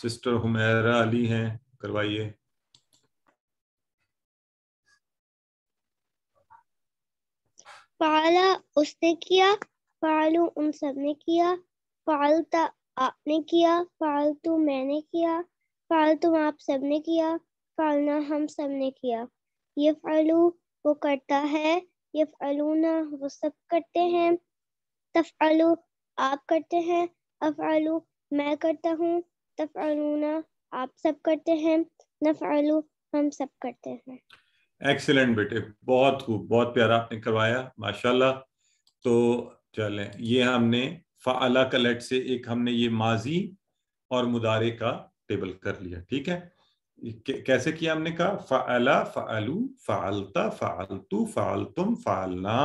सिस्टर हुमैरा अली हैं करवाइए पाला उसने किया पालू उन सब ने किया पालता आपने किया फालतू मैंने किया फालतू आप सबने किया फालना हम सबने किया ये फालू वो करता है ये फलूना वो सब करते हैं तफ़लू आप करते हैं अफ़लू मैं करता हूँ तफ़लूना आप सब करते हैं नफ़लू हम सब करते हैं एक्सेलेंट बेटे बहुत खूब बहुत प्यारा आपने करवाया माशाल्लाह तो चलें ये हमने फ़ाला का लेट से एक हमने ये माजी और मुदारे का टेबल कर लिया ठीक है कैसे किया हमने कहा फ़ाला फ़ालू फ़ालता फ़ालतू फ़ालतुम फ़ालना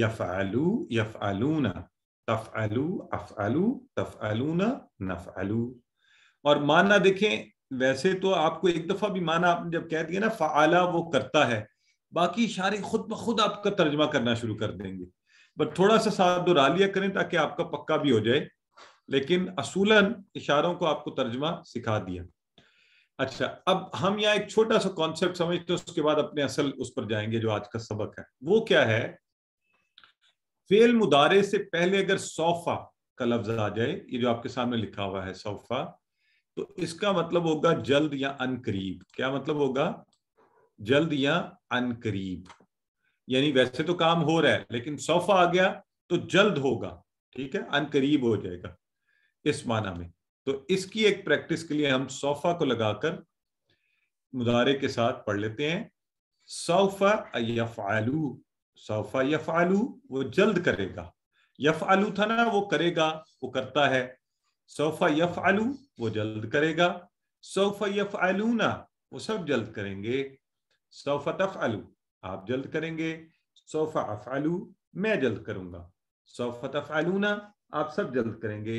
यफ़ालू यफ़ालूना तफ़ालू अफ़ालू तफ़ालूना नफ़ालू और माना देखें वैसे तो आपको एक दफ़ा भी माना आपने जब कह दिया ना फ़ाला वो करता है बाकी इशारे खुद ब खुद आपका तर्जमा करना शुरू कर देंगे बट थोड़ा सा साथ दोहरा लिया करें ताकि आपका पक्का भी हो जाए लेकिन असूलन इशारों को आपको तर्जमा सिखा दिया अच्छा अब हम यहाँ एक छोटा सा कॉन्सेप्ट समझते हैं उसके बाद अपने असल उस पर जाएंगे जो आज का सबक है वो क्या है फेल मुदारे से पहले अगर सोफा का लफ्ज आ जाए ये जो आपके सामने लिखा हुआ है सोफा तो इसका मतलब होगा जल्द या अनकरीब क्या मतलब होगा जल्द या अनकरीब यानी वैसे तो काम हो रहा है लेकिन सोफा आ गया तो जल्द होगा ठीक है अनकरीब हो जाएगा इस माना में तो इसकी एक प्रैक्टिस के लिए हम सोफा को लगाकर मुदारे के साथ पढ़ लेते हैं आलू सोफा यफ आलू वो जल्द करेगा यफ आलू था ना वो करेगा वो करता है सोफा यफ आलू वो जल्द करेगा सोफा यफ आलू ना वो सब जल्द करेंगे सोफा तफ आलू आप जल्द करेंगे सोफा अफालू मैं जल्द करूंगा सोफा तफालूना आप सब जल्द करेंगे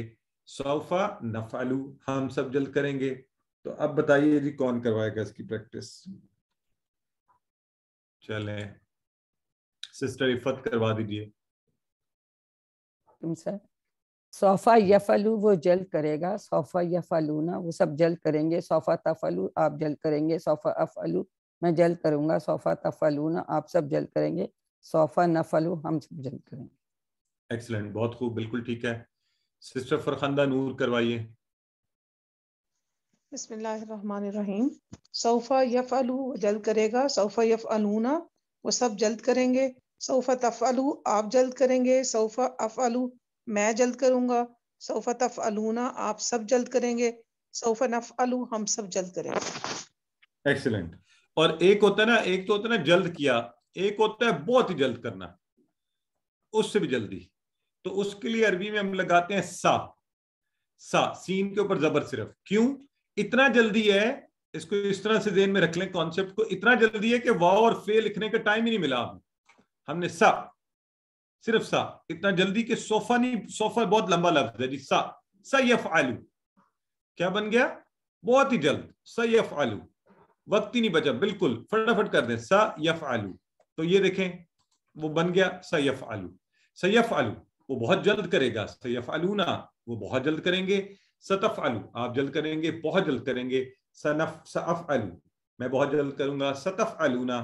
सोफा नफालू हम सब जल्द करेंगे तो अब बताइए जी कौन करवाएगा इसकी प्रैक्टिस चलें सिस्टर इफत करवा दीजिए तुम सर सोफा यफलू वो जल्द करेगा सोफा यफलूना वो सब जल्द करेंगे सोफा तफलू आप जल्द करेंगे सोफा अफलू मैं जल करूँगा सोफा तफलू ना आप सब जल करेंगे सोफा नफलू हम सब जल करेंगे एक्सलेंट बहुत खूब बिल्कुल ठीक है सिस्टर फरखंदा नूर करवाइए बिस्मिल्लाहिर्रहमानिर्रहीम सौफा यफअलू जल्द करेगा सौफा यफअलूना वो सब जल्द करेंगे सौफा तफअलू आप जल्द करेंगे सौफा अफअलू मैं जल्द करूंगा सौफा तफअलूना आप सब जल्द करेंगे सौफा नफअलू हम सब जल्द करेंगे एक्सीलेंट और एक होता है ना एक तो होता है ना जल्द किया एक होता है बहुत ही जल्द करना उससे भी जल्दी तो उसके लिए अरबी में हम लगाते हैं सा सा सीन के ऊपर जबर सिर्फ क्यों इतना जल्दी है इसको इस तरह से में रख लें कॉन्सेप्ट को इतना जल्दी है कि वाह और फे लिखने का टाइम ही नहीं मिला हमें हमने सा सिर्फ सा इतना जल्दी कि सोफा नहीं सोफा बहुत लंबा लफ्ज है जी सा सैफ आलू क्या बन गया बहुत ही जल्द सैफ आलू वक्त ही नहीं बचा बिल्कुल फटाफट कर दें सा यफ आलू तो ये देखें वो बन गया सयफ आलू सयफ आलू वो बहुत जल्द करेगा सयफ आलू ना वो बहुत जल्द करेंगे सतफ आलू आप जल्द करेंगे बहुत जल्द करेंगे सनफ सफ आलू मैं बहुत जल्द करूंगा सतफ आलू ना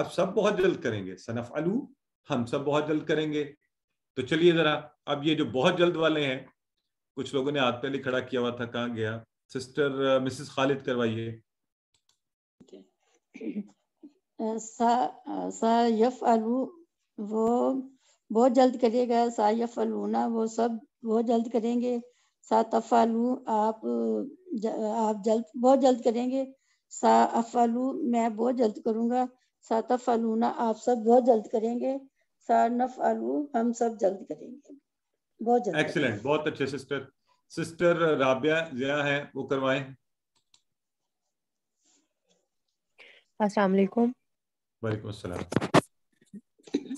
आप सब बहुत जल्द करेंगे सनफ आलू हम सब बहुत जल्द करेंगे तो चलिए जरा अब ये जो बहुत जल्द वाले हैं कुछ लोगों ने हाथ पहले खड़ा किया हुआ था कहाँ गया सिस्टर मिसिस खालिद करवाइए सा यफ अलू वो बहुत जल्द करेगा सा यफ अलूना वो सब बहुत जल्द करेंगे सा तफालू आप ज, आप जल्द बहुत जल्द करेंगे सा अफालू मैं बहुत जल्द करूँगा सा तफालूना आप सब बहुत जल्द करेंगे सा नफ अलू हम सब जल्द करेंगे बहुत जल्द एक्सीलेंट बहुत अच्छे सिस्टर सिस्टर राबिया जया है वो करवाएं अस्सलाम वालेकुम वालेकुम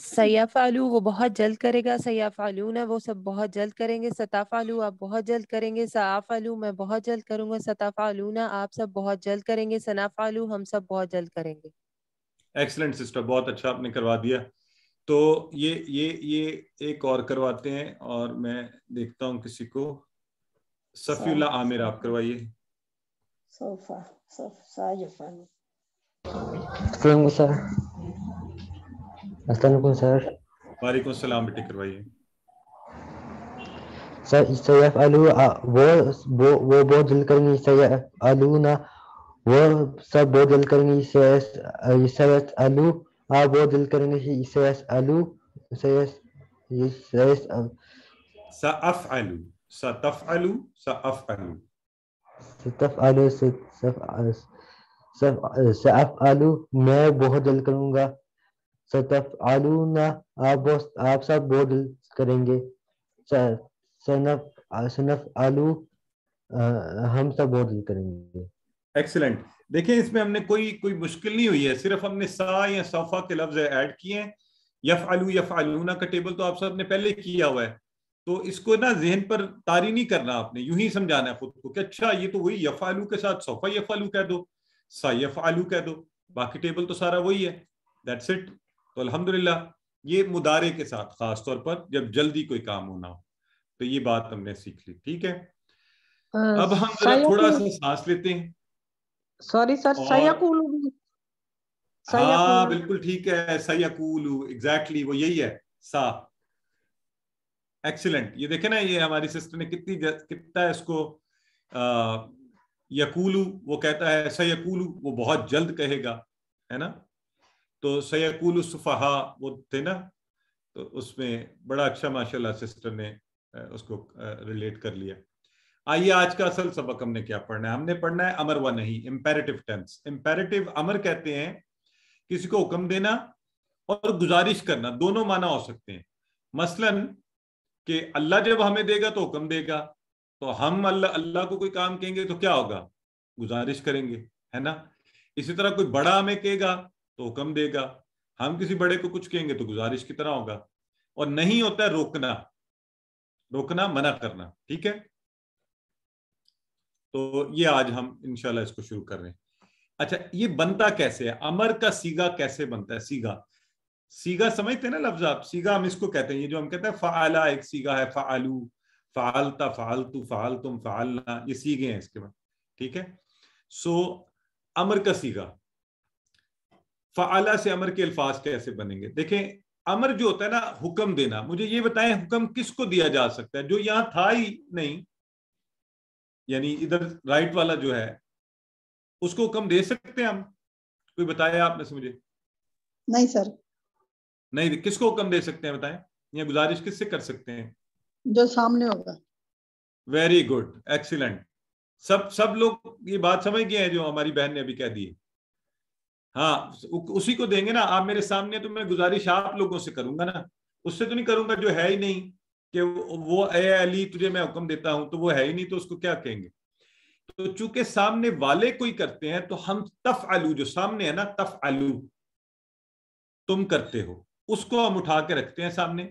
सयाफ आलू वो बहुत जल्द करेगा सयाफ आलू ना वो सब बहुत जल्द करेंगे सताफ आलू आप बहुत जल्द करेंगे सआफ आलू मैं बहुत जल्द करूंगा सताफ आलू ना आप सब बहुत जल्द करेंगे सनाफ आलू हम सब बहुत जल्द करेंगे एक्सलेंट सिस्टर बहुत अच्छा आपने करवा दिया तो ये ये ये एक और करवाते हैं और मैं देखता हूँ किसी को सफीला आमिर आप करवाइये सोफा सोफा अस्सलाम सर अस्सलाम सर वालेकुम सलाम बेटे करवाइए सर सैफ अलू वो वो वो बहुत दिल करेंगे सैफ अलू ना वो सब बहुत दिल करेंगे सैफ अलू आप बहुत दिल करेंगे सैफ अलू सैफ सैफ सअफ़अलू सतफ़अलू सअफ़अलू सतफ़अलू सतफ़अलू सफ आलू मैं बहुत जल्द करूंगा सतफ आलू ना आप बहुत आप सब बहुत जल्द करेंगे सनफ सनफ आलू आ, हम सब बहुत जल्द करेंगे एक्सीलेंट देखें इसमें हमने कोई कोई मुश्किल नहीं हुई है सिर्फ हमने सा या सोफा के लफ्ज ऐड किए हैं यफ आलू यफ आलूना का टेबल तो आप सब ने पहले किया हुआ है तो इसको ना जहन पर तारी नहीं करना आपने यूं ही समझाना है खुद को कि अच्छा ये तो वही यफ आलू के साथ सोफा यफ आलू कह दो साइफ आलू कह दो बाकी टेबल तो सारा वही है दैट्स इट तो अल्हम्दुलिल्लाह ये मुदारे के साथ खास तौर पर जब जल्दी कोई काम होना हो तो ये बात हमने सीख ली ठीक है आ, अब हम थोड़ा सा सांस लेते हैं सॉरी सर और... हाँ बिल्कुल ठीक है सयाकूलू एग्जैक्टली वो यही है सा एक्सीलेंट ये देखे ना ये हमारी सिस्टर ने कितनी कितना इसको यकूलू वो कहता है सयकूलू वो बहुत जल्द कहेगा है ना तो सयकूलू सुफहा वो थे ना तो उसमें बड़ा अच्छा माशाल्लाह सिस्टर ने उसको रिलेट कर लिया आइए आज का असल सबक हमने क्या पढ़ना है हमने पढ़ना है अमर व नहीं इम्पेरेटिव टेंस इम्पेरेटिव अमर कहते हैं किसी को हुक्म देना और गुजारिश करना दोनों माना हो सकते हैं मसलन कि अल्लाह जब हमें देगा तो हुक्म देगा तो हम अल्लाह अल्लाह को कोई काम कहेंगे तो क्या होगा गुजारिश करेंगे है ना इसी तरह कोई बड़ा हमें कहेगा तो हुक्म देगा हम किसी बड़े को कुछ कहेंगे तो गुजारिश की तरह होगा और नहीं होता है रोकना रोकना मना करना ठीक है तो ये आज हम इनशाला इसको शुरू कर रहे हैं अच्छा ये बनता कैसे है अमर का सीगा कैसे बनता है सीगा सीगा समझते हैं ना लफ्ज आप सीगा हम इसको कहते हैं ये जो हम कहते हैं फाला एक सीगा है फालू फालता फालतू फाल तुम फालना ये सीखे हैं इसके बाद ठीक है सो अमर का सीगा फाला से अमर के अल्फाज कैसे बनेंगे देखें अमर जो होता है ना हुक्म देना मुझे ये बताएं हुक्म किसको दिया जा सकता है जो यहां था ही नहीं यानी इधर राइट वाला जो है उसको हुक्म दे सकते हैं हम कोई बताया आपने से मुझे नहीं सर नहीं किसको हुक्म दे सकते हैं बताएं या गुजारिश किससे कर सकते हैं जो सामने होगा वेरी गुड एक्सीलेंट सब सब लोग ये बात समझ गए हैं जो हमारी बहन ने अभी कह दी हाँ उसी को देंगे ना आप मेरे सामने तो मैं गुजारिश आप लोगों से करूंगा ना उससे तो नहीं करूंगा जो है ही नहीं कि वो ए अली तुझे मैं हुक्म देता हूं तो वो है ही नहीं तो उसको क्या कहेंगे तो चूंकि सामने वाले कोई करते हैं तो हम तफ आलू जो सामने है ना तफ आलू तुम करते हो उसको हम उठा के रखते हैं सामने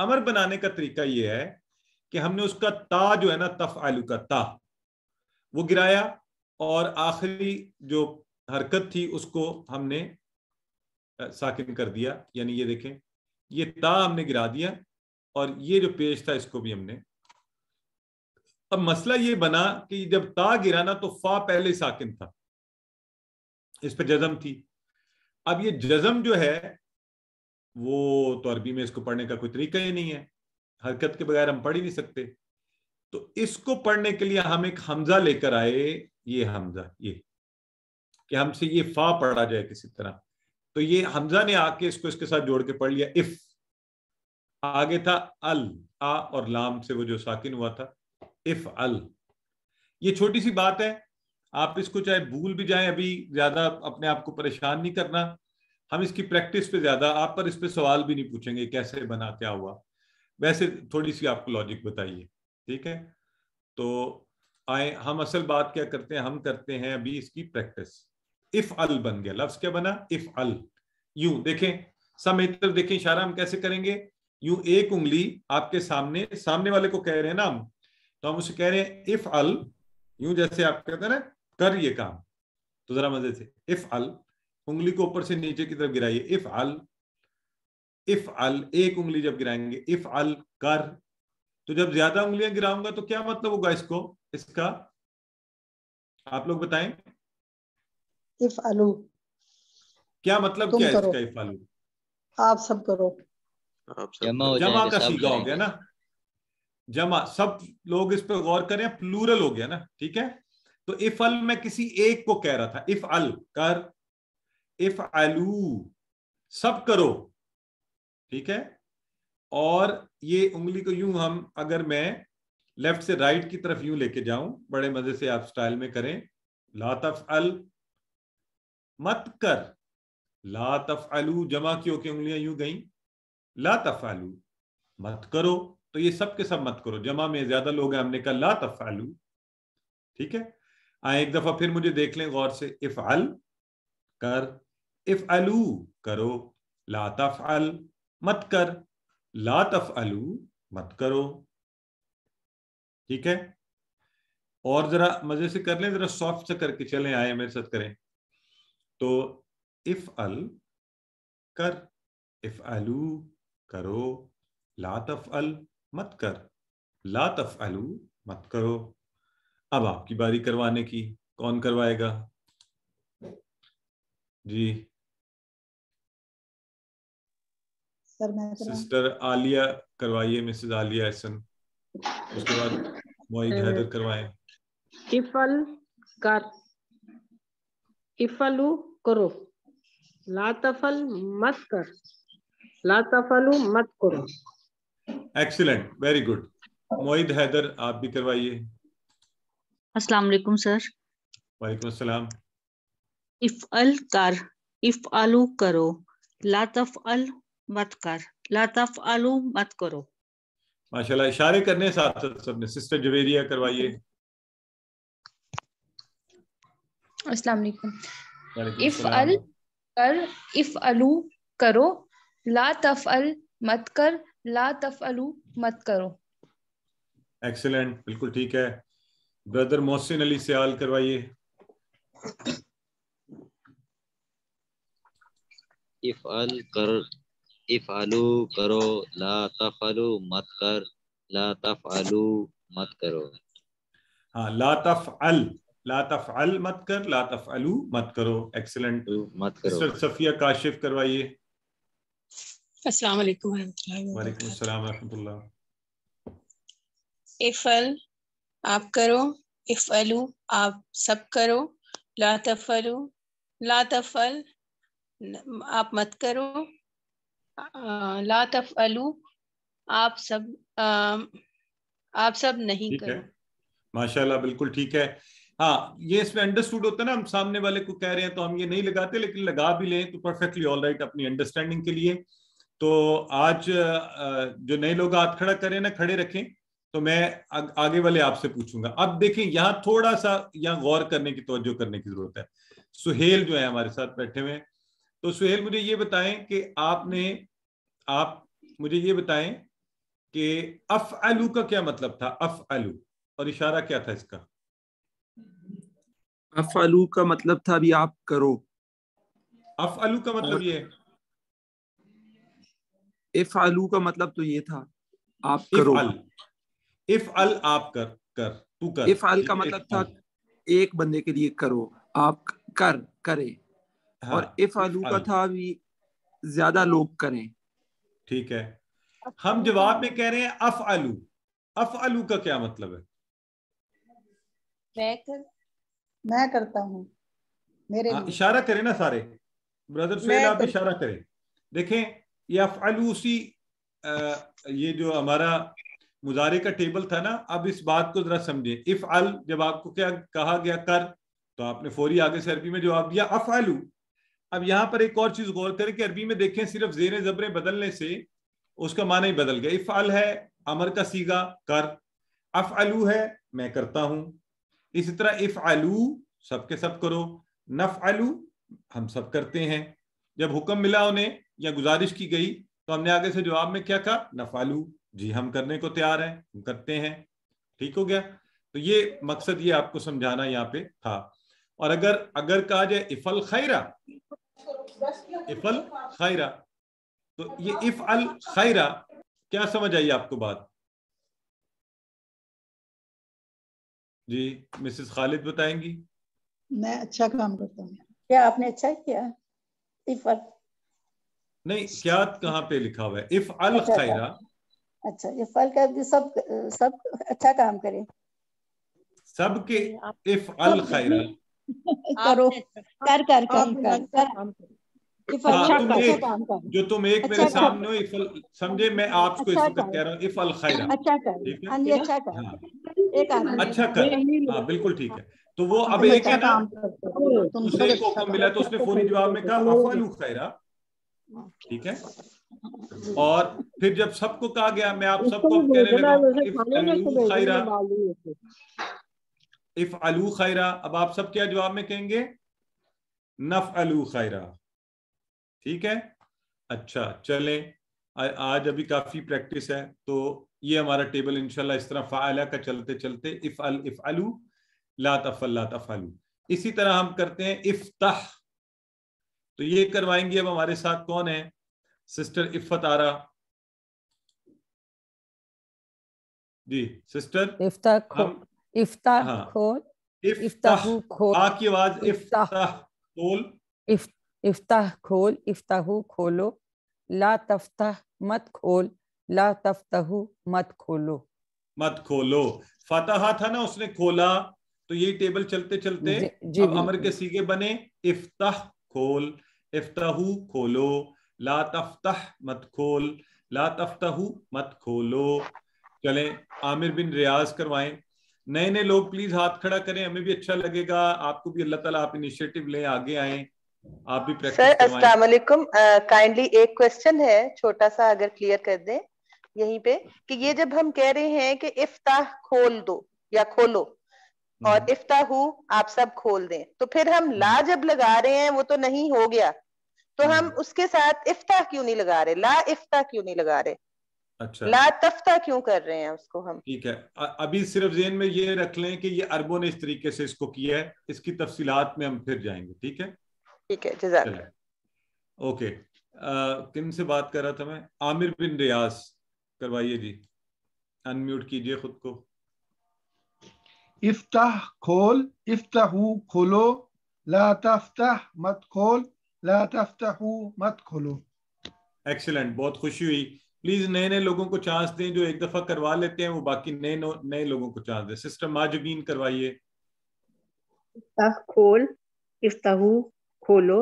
अमर बनाने का तरीका यह है कि हमने उसका ता जो है ना तफ आलू का ता वो गिराया और आखिरी जो हरकत थी उसको हमने साकिन कर दिया यानी ये देखें ये ता हमने गिरा दिया और ये जो पेश था इसको भी हमने अब मसला ये बना कि जब ता गिराना तो फा पहले साकिन था इस पर जजम थी अब ये जजम जो है वो तो अरबी में इसको पढ़ने का कोई तरीका ही नहीं है हरकत के बगैर हम पढ़ ही नहीं सकते तो इसको पढ़ने के लिए हम एक हमजा लेकर आए ये हमजा ये कि हमसे ये फा पढ़ा जाए किसी तरह तो ये हमजा ने आके इसको इसके साथ जोड़ के पढ़ लिया इफ आगे था अल आ और लाम से वो जो साकिन हुआ था इफ अल ये छोटी सी बात है आप इसको चाहे भूल भी जाए अभी ज्यादा अपने आप को परेशान नहीं करना हम इसकी प्रैक्टिस पे ज्यादा आप पर इस पर सवाल भी नहीं पूछेंगे कैसे बना क्या हुआ वैसे थोड़ी सी आपको लॉजिक बताइए ठीक है तो आए हम असल बात क्या करते हैं हम करते हैं अभी इसकी प्रैक्टिस इफ अल बन गया लफ्ज क्या बना इफ अल यू देखें सम इतर देखें इशारा हम कैसे करेंगे यू एक उंगली आपके सामने सामने वाले को कह रहे हैं ना हम तो हम उसे कह रहे हैं इफ अल यू जैसे आप कहते हैं ना कर ये काम तो जरा मजे से इफ अल उंगली को ऊपर से नीचे की तरफ गिराइए इफ अल इफ अल एक उंगली जब गिराएंगे इफ अल कर तो जब ज्यादा उंगलियां गिराऊंगा तो क्या मतलब होगा इसको इसका आप लोग बताएं इफ अलू क्या मतलब क्या है इसका इफ अलू आप सब करो आप सब जमा, जमा का सीधा हो गया ना जमा सब लोग इस पर गौर करें प्लूरल हो गया ना ठीक है तो इफ अल मैं किसी एक को कह रहा था इफ अल कर इफ आलू सब करो ठीक है और ये उंगली को यूं हम अगर मैं लेफ्ट से राइट की तरफ यूं लेके जाऊं बड़े मजे से आप स्टाइल में करें लातफ अल मत कर लातफ अलू जमा क्यों की उंगलियां यूं गई लातफ आलू मत करो तो ये सब के सब मत करो जमा में ज्यादा लोग हैं हमने कहा लातफ आलू ठीक है आए एक दफा फिर मुझे देख लें गौर से इफ अल कर इफ अलू करो लातफ अल मत कर लातफ अलू मत करो ठीक है और जरा मजे से कर लें जरा सॉफ्ट से करके चलें आए मेरे साथ करें तो इफ अल कर इफ अलू करो लातफ अल मत कर लातफ अलू मत करो अब आपकी बारी करवाने की कौन करवाएगा जी सर मैं सिस्टर आलिया करवाइए मिसेज आलिया एहसन उसके बाद मोइन हैदर करवाए इफल कर इफलु करो लातफल मत कर लातफलु मत करो excellent very good Mohit Haider आप भी करवाइए अस्सलाम वालेकुम सर वालेकुम अस्सलाम इफ अल कर इफ अलू करो लातफ अल मत कर लताफ आलू मत करो माशाल्लाह इशारे करने साथ सबने सिस्टर जवेरिया करवाइए अस्सलाम वालेकुम इफ अल कर इफ अलू करो ला तफअल मत कर ला तफअलू मत करो एक्सीलेंट बिल्कुल ठीक है ब्रदर मोहसिन अली आल करवाइए इफ अल कर इफ़ालु करो ला तफालू मत कर ला तफालू मत करो हाँ ला तफअल ला तफअल मत कर ला तफअलू मत करो एक्सेलेंट मत करो सर सफिया काशिफ करवाइए अस्सलाम वालेकुम वालेकुम अस्सलाम रहमतुल्लाह इफल आप करो इफ़ालु आप सब करो ला तफअलू ला तफअल आप मत करो लातफ अलू आप सब आ, आप सब नहीं करो माशाल्लाह बिल्कुल ठीक है हाँ ये इसमें अंडरस्टूड होता है ना हम सामने वाले को कह रहे हैं तो हम ये नहीं लगाते लेकिन लगा भी लें तो परफेक्टली ऑल राइट अपनी अंडरस्टैंडिंग के लिए तो आज जो नए लोग हाथ खड़ा करें ना खड़े रखें तो मैं आगे वाले आपसे पूछूंगा अब देखें यहाँ थोड़ा सा यहाँ गौर करने की तवज्जो करने की जरूरत है सुहेल जो है हमारे साथ बैठे हुए हैं तो सुहेल मुझे ये बताएं कि आपने आप मुझे ये बताएं कि अफ अलू का क्या मतलब था अफ अलू और इशारा क्या था इसका अफ अलू का मतलब था अभी आप करो अफ अलू का मतलब ये इफ अलू का मतलब तो ये था आप करो इफ अल आप कर कर तू कर इफ अल का मतलब था एक बंदे के लिए करो आप कर करे हाँ, और इफ आलू का था भी ज्यादा लोग करें ठीक है हम जवाब में कह रहे हैं अफ आलू अफ आलू का क्या मतलब है मैं करता हूँ मेरे आ, हाँ, इशारा करें ना सारे ब्रदर सुहेल आप इशारा करें देखें ये अफ आलू उसी आ, ये जो हमारा मुजारे का टेबल था ना अब इस बात को जरा समझे इफ अल जब आपको क्या कहा गया कर तो आपने फौरी आगे से अरबी में जवाब दिया अफ आलू अब यहां पर एक और चीज गौर करें कि अरबी में देखें सिर्फ जेर जबरे बदलने से उसका माना ही बदल गया अल है अमर का सीगा कर अफ अलू है मैं करता हूं इसी तरह इफ आलू सबके सब करो नफ आलू हम सब करते हैं जब हुक्म मिला उन्हें या गुजारिश की गई तो हमने आगे से जवाब में क्या कहा नफालू जी हम करने को तैयार हैं हम करते हैं ठीक हो गया तो ये मकसद ये आपको समझाना यहाँ पे था और अगर अगर कहा जाए इफल खैरा इफल खैरा तो ये इफ अल खैरा क्या समझ आई आपको बात जी मिसेस खालिद बताएंगी मैं अच्छा काम करता हूँ क्या आपने अच्छा किया इफ अल नहीं क्या कहाँ पे लिखा हुआ है इफ अल अच्छा, अच्छा। खैरा अच्छा इफ अल का सब सब अच्छा काम करे सबके इफ अल खैरा (laughs) करो कर कर कर कर कर हाँ, अच्छा, अच्छा जो तुम एक अच्छा मेरे सामने समझे मैं आपको इस वक्त कह रहा हूँ इफ खैर अच्छा कर हाँ अच्छा कर हाँ।, हाँ बिल्कुल ठीक है तो वो अब एक है ना उसने एक हुक्म मिला तो उसने फोरी जवाब में कहा अफल खैरा ठीक है और फिर जब सबको कहा गया मैं आप सबको कहने लगा इफ अलू खैरा अब आप सब क्या जवाब में कहेंगे नफ अलू खैरा ठीक है अच्छा चले आज अभी काफी प्रैक्टिस है तो ये हमारा टेबल इंशाल्लाह इस तरह फाला का चलते चलते इफ अल इफ अलू ला तफल ला अलू इसी तरह हम करते हैं इफ्ताह तो ये करवाएंगे अब हमारे साथ कौन है सिस्टर इफ्फत आरा जी सिस्टर इफ्ता इफ्ता हाँ। खोल इफ्ता खोल की आवाज खोल इफ्ताह खोल इफ्ताहू खोलो ला तफ्ता मत खोल ला तफ्ता मत खोलो मत खोलो फतहा था ना उसने खोला तो ये टेबल चलते चलते जी, जी, अब अमर के सीगे बने इफ्ताह खोल इफ्ताहू खोलो ला तफ्ताह मत खोल ला तफ्ताह मत खोलो चले आमिर बिन रियाज करवाएं नए नए लोग प्लीज हाथ खड़ा करें हमें भी अच्छा लगेगा आपको भी अल्लाह ताला आप इनिशिएटिव लें आगे आए आप भी प्रैक्टिस सर अस्सलाम काइंडली एक क्वेश्चन है छोटा सा अगर क्लियर कर दें यहीं पे कि ये जब हम कह रहे हैं कि इफ्ताह खोल दो या खोलो और हम्म। इफ्ताह आप सब खोल दें तो फिर हम हम्म। ला जब लगा रहे हैं वो तो नहीं हो गया तो हम हम्म। उसके साथ इफ्ताह क्यों नहीं लगा रहे ला इफ्ताह क्यों नहीं लगा रहे अच्छा ला तफ्ता क्यों कर रहे हैं उसको हम ठीक है अभी सिर्फ जेन में ये रख लें कि ये अरबों ने इस तरीके से इसको किया है इसकी तफसीलात में हम फिर जाएंगे ठीक है ठीक है जजाक ओके किन से बात कर रहा था मैं आमिर बिन रियाज करवाइए जी अनम्यूट कीजिए खुद को इफ्ताह खोल इफ्ताहू खोलो ला तफ्ताह मत खोल ला तफ्ताहू मत खोलो एक्सेलेंट बहुत खुशी हुई प्लीज नए नए लोगों को चांस दें जो एक दफा करवा लेते हैं वो बाकी नए नए लोगों को चांस दें सिस्टम माजबीन करवाइए खोल इफ्ताहू खोलो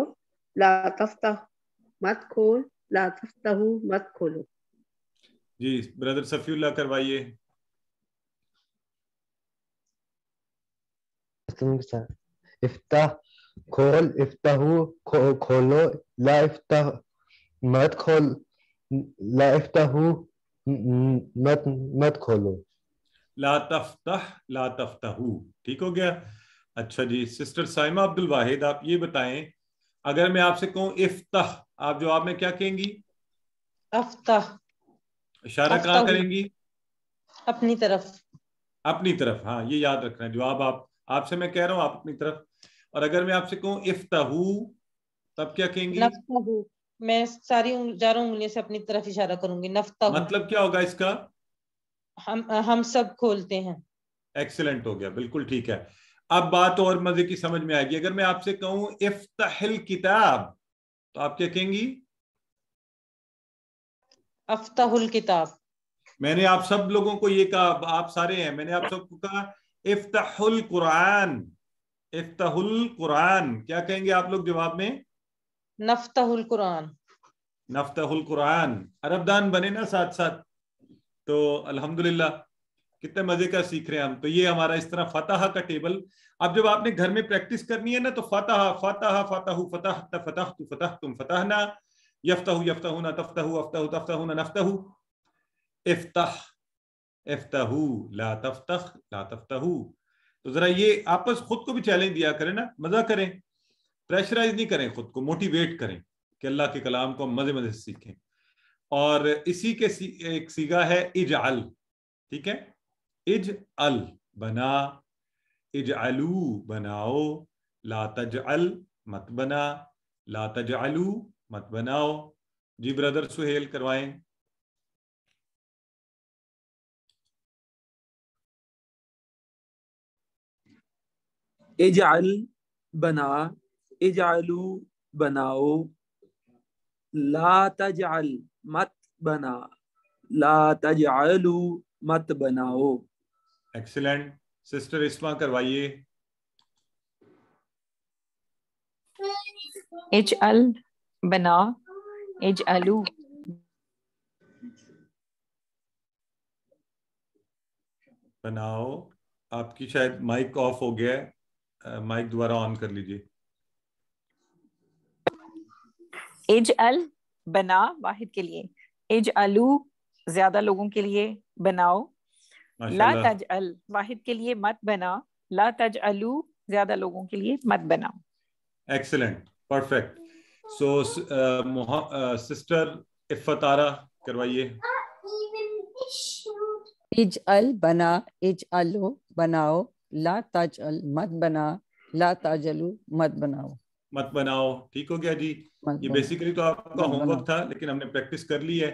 ला मत खोल ला मत खोलो जी ब्रदर सफीउल्लाह करवाइए इफ्ताह खोल इफ्ताहू खो, खोलो ला इफ्ताह मत खोल लाफ्ताहू मत मत खोलो लातफ्ताह लातफ्ताहू ठीक हो गया अच्छा जी सिस्टर साइमा अब्दुल वाहिद आप ये बताएं अगर मैं आपसे कहूँ इफ्ताह आप जवाब में क्या कहेंगी अफ्ताह इशारा कहाँ करेंगी अपनी तरफ अपनी तरफ हाँ ये याद रखना है जवाब आप आपसे मैं कह रहा हूँ आप अपनी तरफ और अगर मैं आपसे कहूँ इफ्ताहू तब क्या कहेंगी मैं सारी चारों उंगलियों से अपनी तरफ इशारा करूंगी नफ्ता मतलब क्या होगा इसका हम हम सब खोलते हैं एक्सीलेंट हो गया बिल्कुल ठीक है अब बात और मजे की समझ में आएगी अगर मैं आपसे कहूं इफ्ताहिल किताब तो आप क्या कहेंगी अफ्तहुल किताब मैंने आप सब लोगों को ये कहा आप सारे हैं मैंने आप सबको कहा इफ्ताहुल कुरान इफ्तहुल कुरान क्या कहेंगे आप लोग जवाब में नफ्तहुल कुरान नफ्तहुल कुरान अरबदान बने ना साथ साथ तो अल्हम्दुलिल्लाह कितने मजे का सीख रहे हैं हम तो ये हमारा इस तरह फतह का टेबल अब जब आपने घर में प्रैक्टिस करनी है ना तो फतह फतह फतह फतह फतह तु फतह तुम फतह ना यफ्तहु यफ्तहु ना तफ्तहु अफ्तहु तफ्तहु ना नफ्तहु इफ्तह इफ्तहु ला तफ्तह ला तफ्तहु तो जरा ये आपस खुद को भी चैलेंज दिया करें ना मजा करें प्रेशराइज नहीं करें खुद को मोटिवेट करें कि अल्लाह के कलाम को मजे मजे से सीखें और इसी के सी, एक सीगा है इज अल ठीक है इज अल बना इज अलू बनाओ लातज अल मत बना लातज अलू मत बनाओ जी ब्रदर सुहेल करवाएं इज अल बना इजालू बनाओ ला तजाल मत बना ला तजालू मत बनाओ एक्सीलेंट सिस्टर इसमा करवाइए एज अल बना एज अलू बनाओ आपकी शायद माइक ऑफ हो गया है माइक दोबारा ऑन कर लीजिए एज अल बना वाहिद के लिए एज अलू ज्यादा लोगों के लिए बनाओ ला तज अल वाहिद के लिए मत बना ला तज अलू ज्यादा लोगों के लिए मत बनाओ excellent perfect so sister Iffatara करवाइए इज अल बना इज अलो बनाओ ला तज अल मत बना ला तज अलू मत बनाओ मत बनाओ ठीक हो गया जी ये बेसिकली तो आपका होमवर्क था लेकिन हमने प्रैक्टिस कर ली है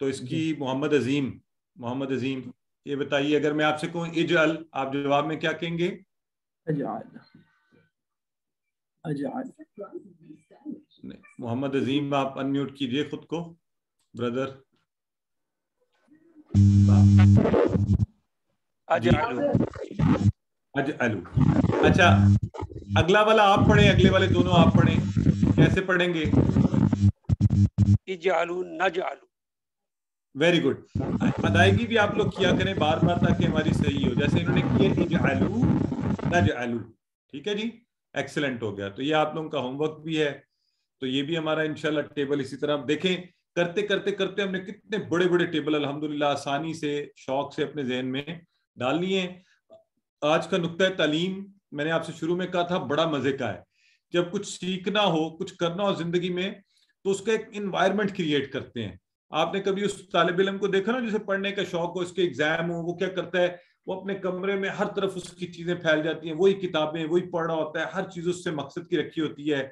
तो इसकी मोहम्मद अजीम मोहम्मद अजीम ये बताइए अगर मैं आपसे कहूँ अल आप जवाब में क्या कहेंगे मोहम्मद अजीम आप अनम्यूट कीजिए खुद को ब्रदर अज अलू अच्छा हम्म। अगला वाला आप पढ़े अगले वाले दोनों आप पढ़े कैसे पढ़ेंगे वेरी गुड अदायगी भी आप लोग किया करें बार बार ताकि हमारी सही हो जैसे इन्होंने किए ठीक है जी एक्सेलेंट हो गया तो ये आप लोगों का होमवर्क भी है तो ये भी हमारा इनशाला टेबल इसी तरह देखें करते करते करते हमने कितने बड़े बड़े टेबल अल्हम्दुलिल्लाह आसानी से शौक से अपने जहन में डाल लिए आज का नुकता है तालीम मैंने आपसे शुरू में कहा था बड़ा मजे का है जब कुछ सीखना हो कुछ करना हो जिंदगी में तो उसका एक इन्वायरमेंट क्रिएट करते हैं आपने कभी उस तालब इलम को देखा ना जिसे पढ़ने का शौक हो उसके एग्जाम हो वो क्या करता है वो अपने कमरे में हर तरफ उसकी चीजें फैल जाती हैं वही किताबें वही पढ़ रहा होता है हर चीज उससे मकसद की रखी होती है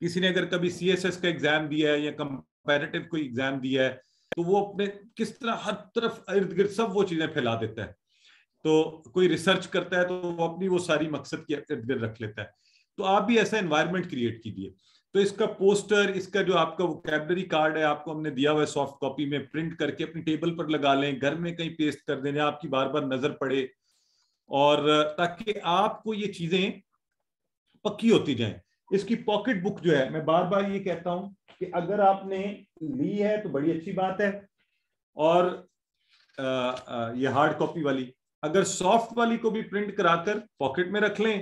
किसी ने अगर कभी सी का एग्जाम दिया है या कंपेरेटिव कोई एग्जाम दिया है तो वो अपने किस तरह हर तरफ इर्द गिर्द सब वो चीजें फैला देता है तो कोई रिसर्च करता है तो वो अपनी वो सारी मकसद के इर्द रख लेता है तो आप भी ऐसा एनवायरमेंट क्रिएट कीजिए तो इसका पोस्टर इसका जो आपका वो कैबलरी कार्ड है आपको हमने दिया हुआ है सॉफ्ट कॉपी में प्रिंट करके अपनी टेबल पर लगा लें घर में कहीं पेस्ट कर देने आपकी बार बार नजर पड़े और ताकि आपको ये चीजें पक्की होती जाए इसकी पॉकेट बुक जो है मैं बार बार ये कहता हूं कि अगर आपने ली है तो बड़ी अच्छी बात है और आ, आ, ये हार्ड कॉपी वाली अगर सॉफ्ट वाली को भी प्रिंट कराकर पॉकेट में रख लें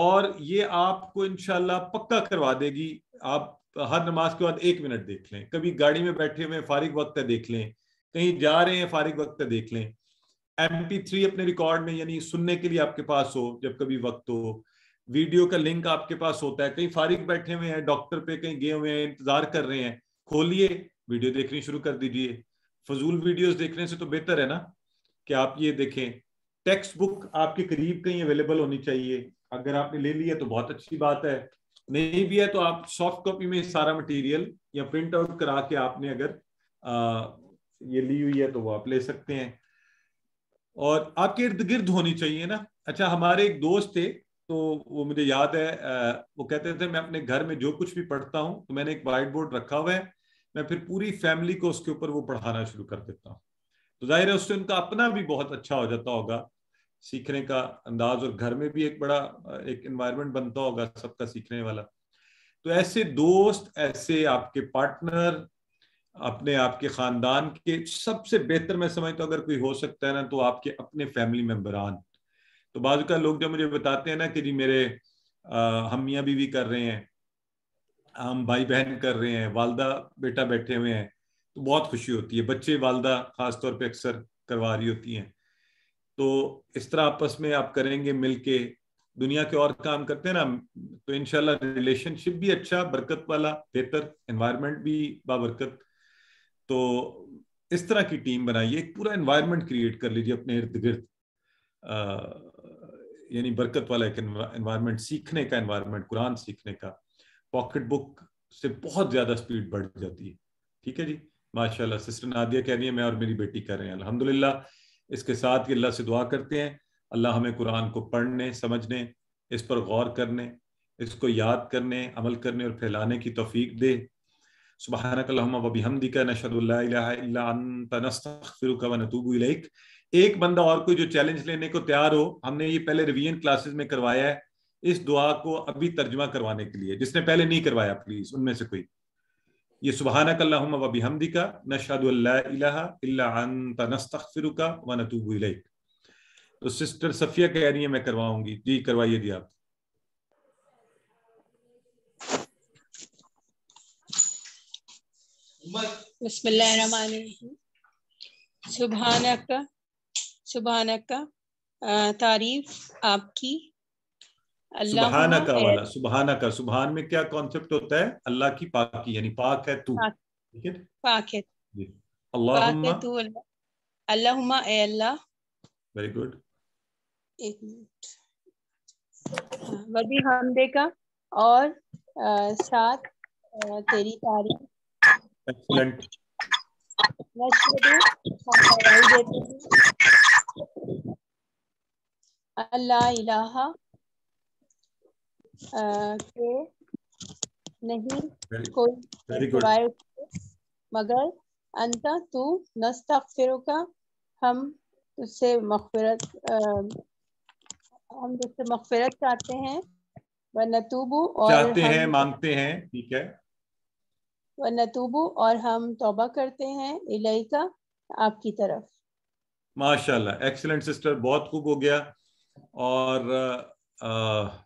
और ये आपको इनशाला पक्का करवा देगी आप हर नमाज के बाद एक मिनट देख लें कभी गाड़ी में बैठे हुए फारिग वक्त देख लें कहीं जा रहे हैं फारिग वक्त देख लें एम थ्री अपने रिकॉर्ड में यानी सुनने के लिए आपके पास हो जब कभी वक्त हो वीडियो का लिंक आपके पास होता है कहीं फारिग बैठे हुए हैं डॉक्टर पे कहीं गए हुए हैं इंतजार कर रहे हैं खोलिए वीडियो देखनी शुरू कर दीजिए फजूल वीडियोस देखने से तो बेहतर है ना कि आप ये देखें टेक्स्ट बुक आपके करीब कहीं अवेलेबल होनी चाहिए अगर आपने ले लिया तो बहुत अच्छी बात है नहीं भी है तो आप सॉफ्ट कॉपी में सारा मटेरियल या प्रिंट आउट करा के आपने अगर आ, ये ली हुई है तो वो आप ले सकते हैं और आपके इर्द गिर्द होनी चाहिए ना अच्छा हमारे एक दोस्त थे तो वो मुझे याद है आ, वो कहते थे मैं अपने घर में जो कुछ भी पढ़ता हूँ तो मैंने एक वाइट बोर्ड रखा हुआ है मैं फिर पूरी फैमिली को उसके ऊपर वो पढ़ाना शुरू कर देता हूँ तो जाहिर है उससे उनका अपना भी बहुत अच्छा हो जाता होगा सीखने का अंदाज और घर में भी एक बड़ा एक इन्वायरमेंट बनता होगा सबका सीखने वाला तो ऐसे दोस्त ऐसे आपके पार्टनर अपने आपके खानदान के सबसे बेहतर मैं समझता हूँ अगर कोई हो सकता है ना तो आपके अपने फैमिली मेम्बरान तो बाजू का लोग जब मुझे बताते हैं ना कि जी मेरे आ, हम मियाँ बीवी कर रहे हैं हम भाई बहन कर रहे हैं वालदा बेटा बैठे हुए हैं तो बहुत खुशी होती है बच्चे वालदा खासतौर पर अक्सर करवा रही होती हैं तो इस तरह आपस में आप करेंगे मिल के दुनिया के और काम करते हैं ना तो इनशाला रिलेशनशिप भी अच्छा बरकत वाला बेहतर एनवायरनमेंट भी बाबरकत तो इस तरह की टीम बनाइए एक पूरा इन्वायरमेंट क्रिएट कर लीजिए अपने इर्द गिर्द यानी बरकत वाला एक एनवायरमेंट सीखने का एनवायरमेंट कुरान सीखने का पॉकेट बुक से बहुत ज्यादा स्पीड बढ़ जाती है ठीक है जी माशाल्लाह सिस्टर नादिया कह रही है मैं और मेरी बेटी कर रहे हैं अल्हम्दुलिल्लाह इसके साथ ही अल्लाह से दुआ करते हैं अल्लाह हमें कुरान को पढ़ने समझने इस पर गौर करने इसको याद करने अमल करने और फैलाने की तोफीक दे सुबहानकलमदिका नशदुल्लातूब एक बंदा और कोई जो चैलेंज लेने को तैयार हो हमने ये पहले रिवीजन क्लासेस में करवाया है इस दुआ को अभी तर्जमा करवाने के लिए जिसने पहले नहीं करवाया प्लीज उनमें से कोई ये सुबहानकल्लाहुम व बिहमदिका नशहदु अल्ला इलाहा इल्ला अंत नस्तगफिरुका व नतूबु इलैक तो सिस्टर सफिया कह रही है मैं करवाऊंगी जी करवाइए जी आप सुबहानक सुबहानक तारीफ आपकी सुबहाना का वाला सुबहाना का सुबहान में क्या कॉन्सेप्ट होता है अल्लाह की पाकी यानी पाक है तू ठीक है पाक है अल्लाहुम्मा अल्लाह वेरी गुड एक मिनट वबी हमदे का और आ, साथ आ, तेरी तारीफ एक्सीलेंट अल्लाह इलाहा के नहीं कोई मगर अंत तू नस्तर का हम उससे मफफरत हम तुझसे मफफरत चाहते हैं व नतूबू और चाहते हैं मांगते हैं ठीक है व नतूबू और हम तोबा करते हैं इलाई का आपकी तरफ माशाल्लाह एक्सीलेंट सिस्टर बहुत खूब हो गया और आ, आ,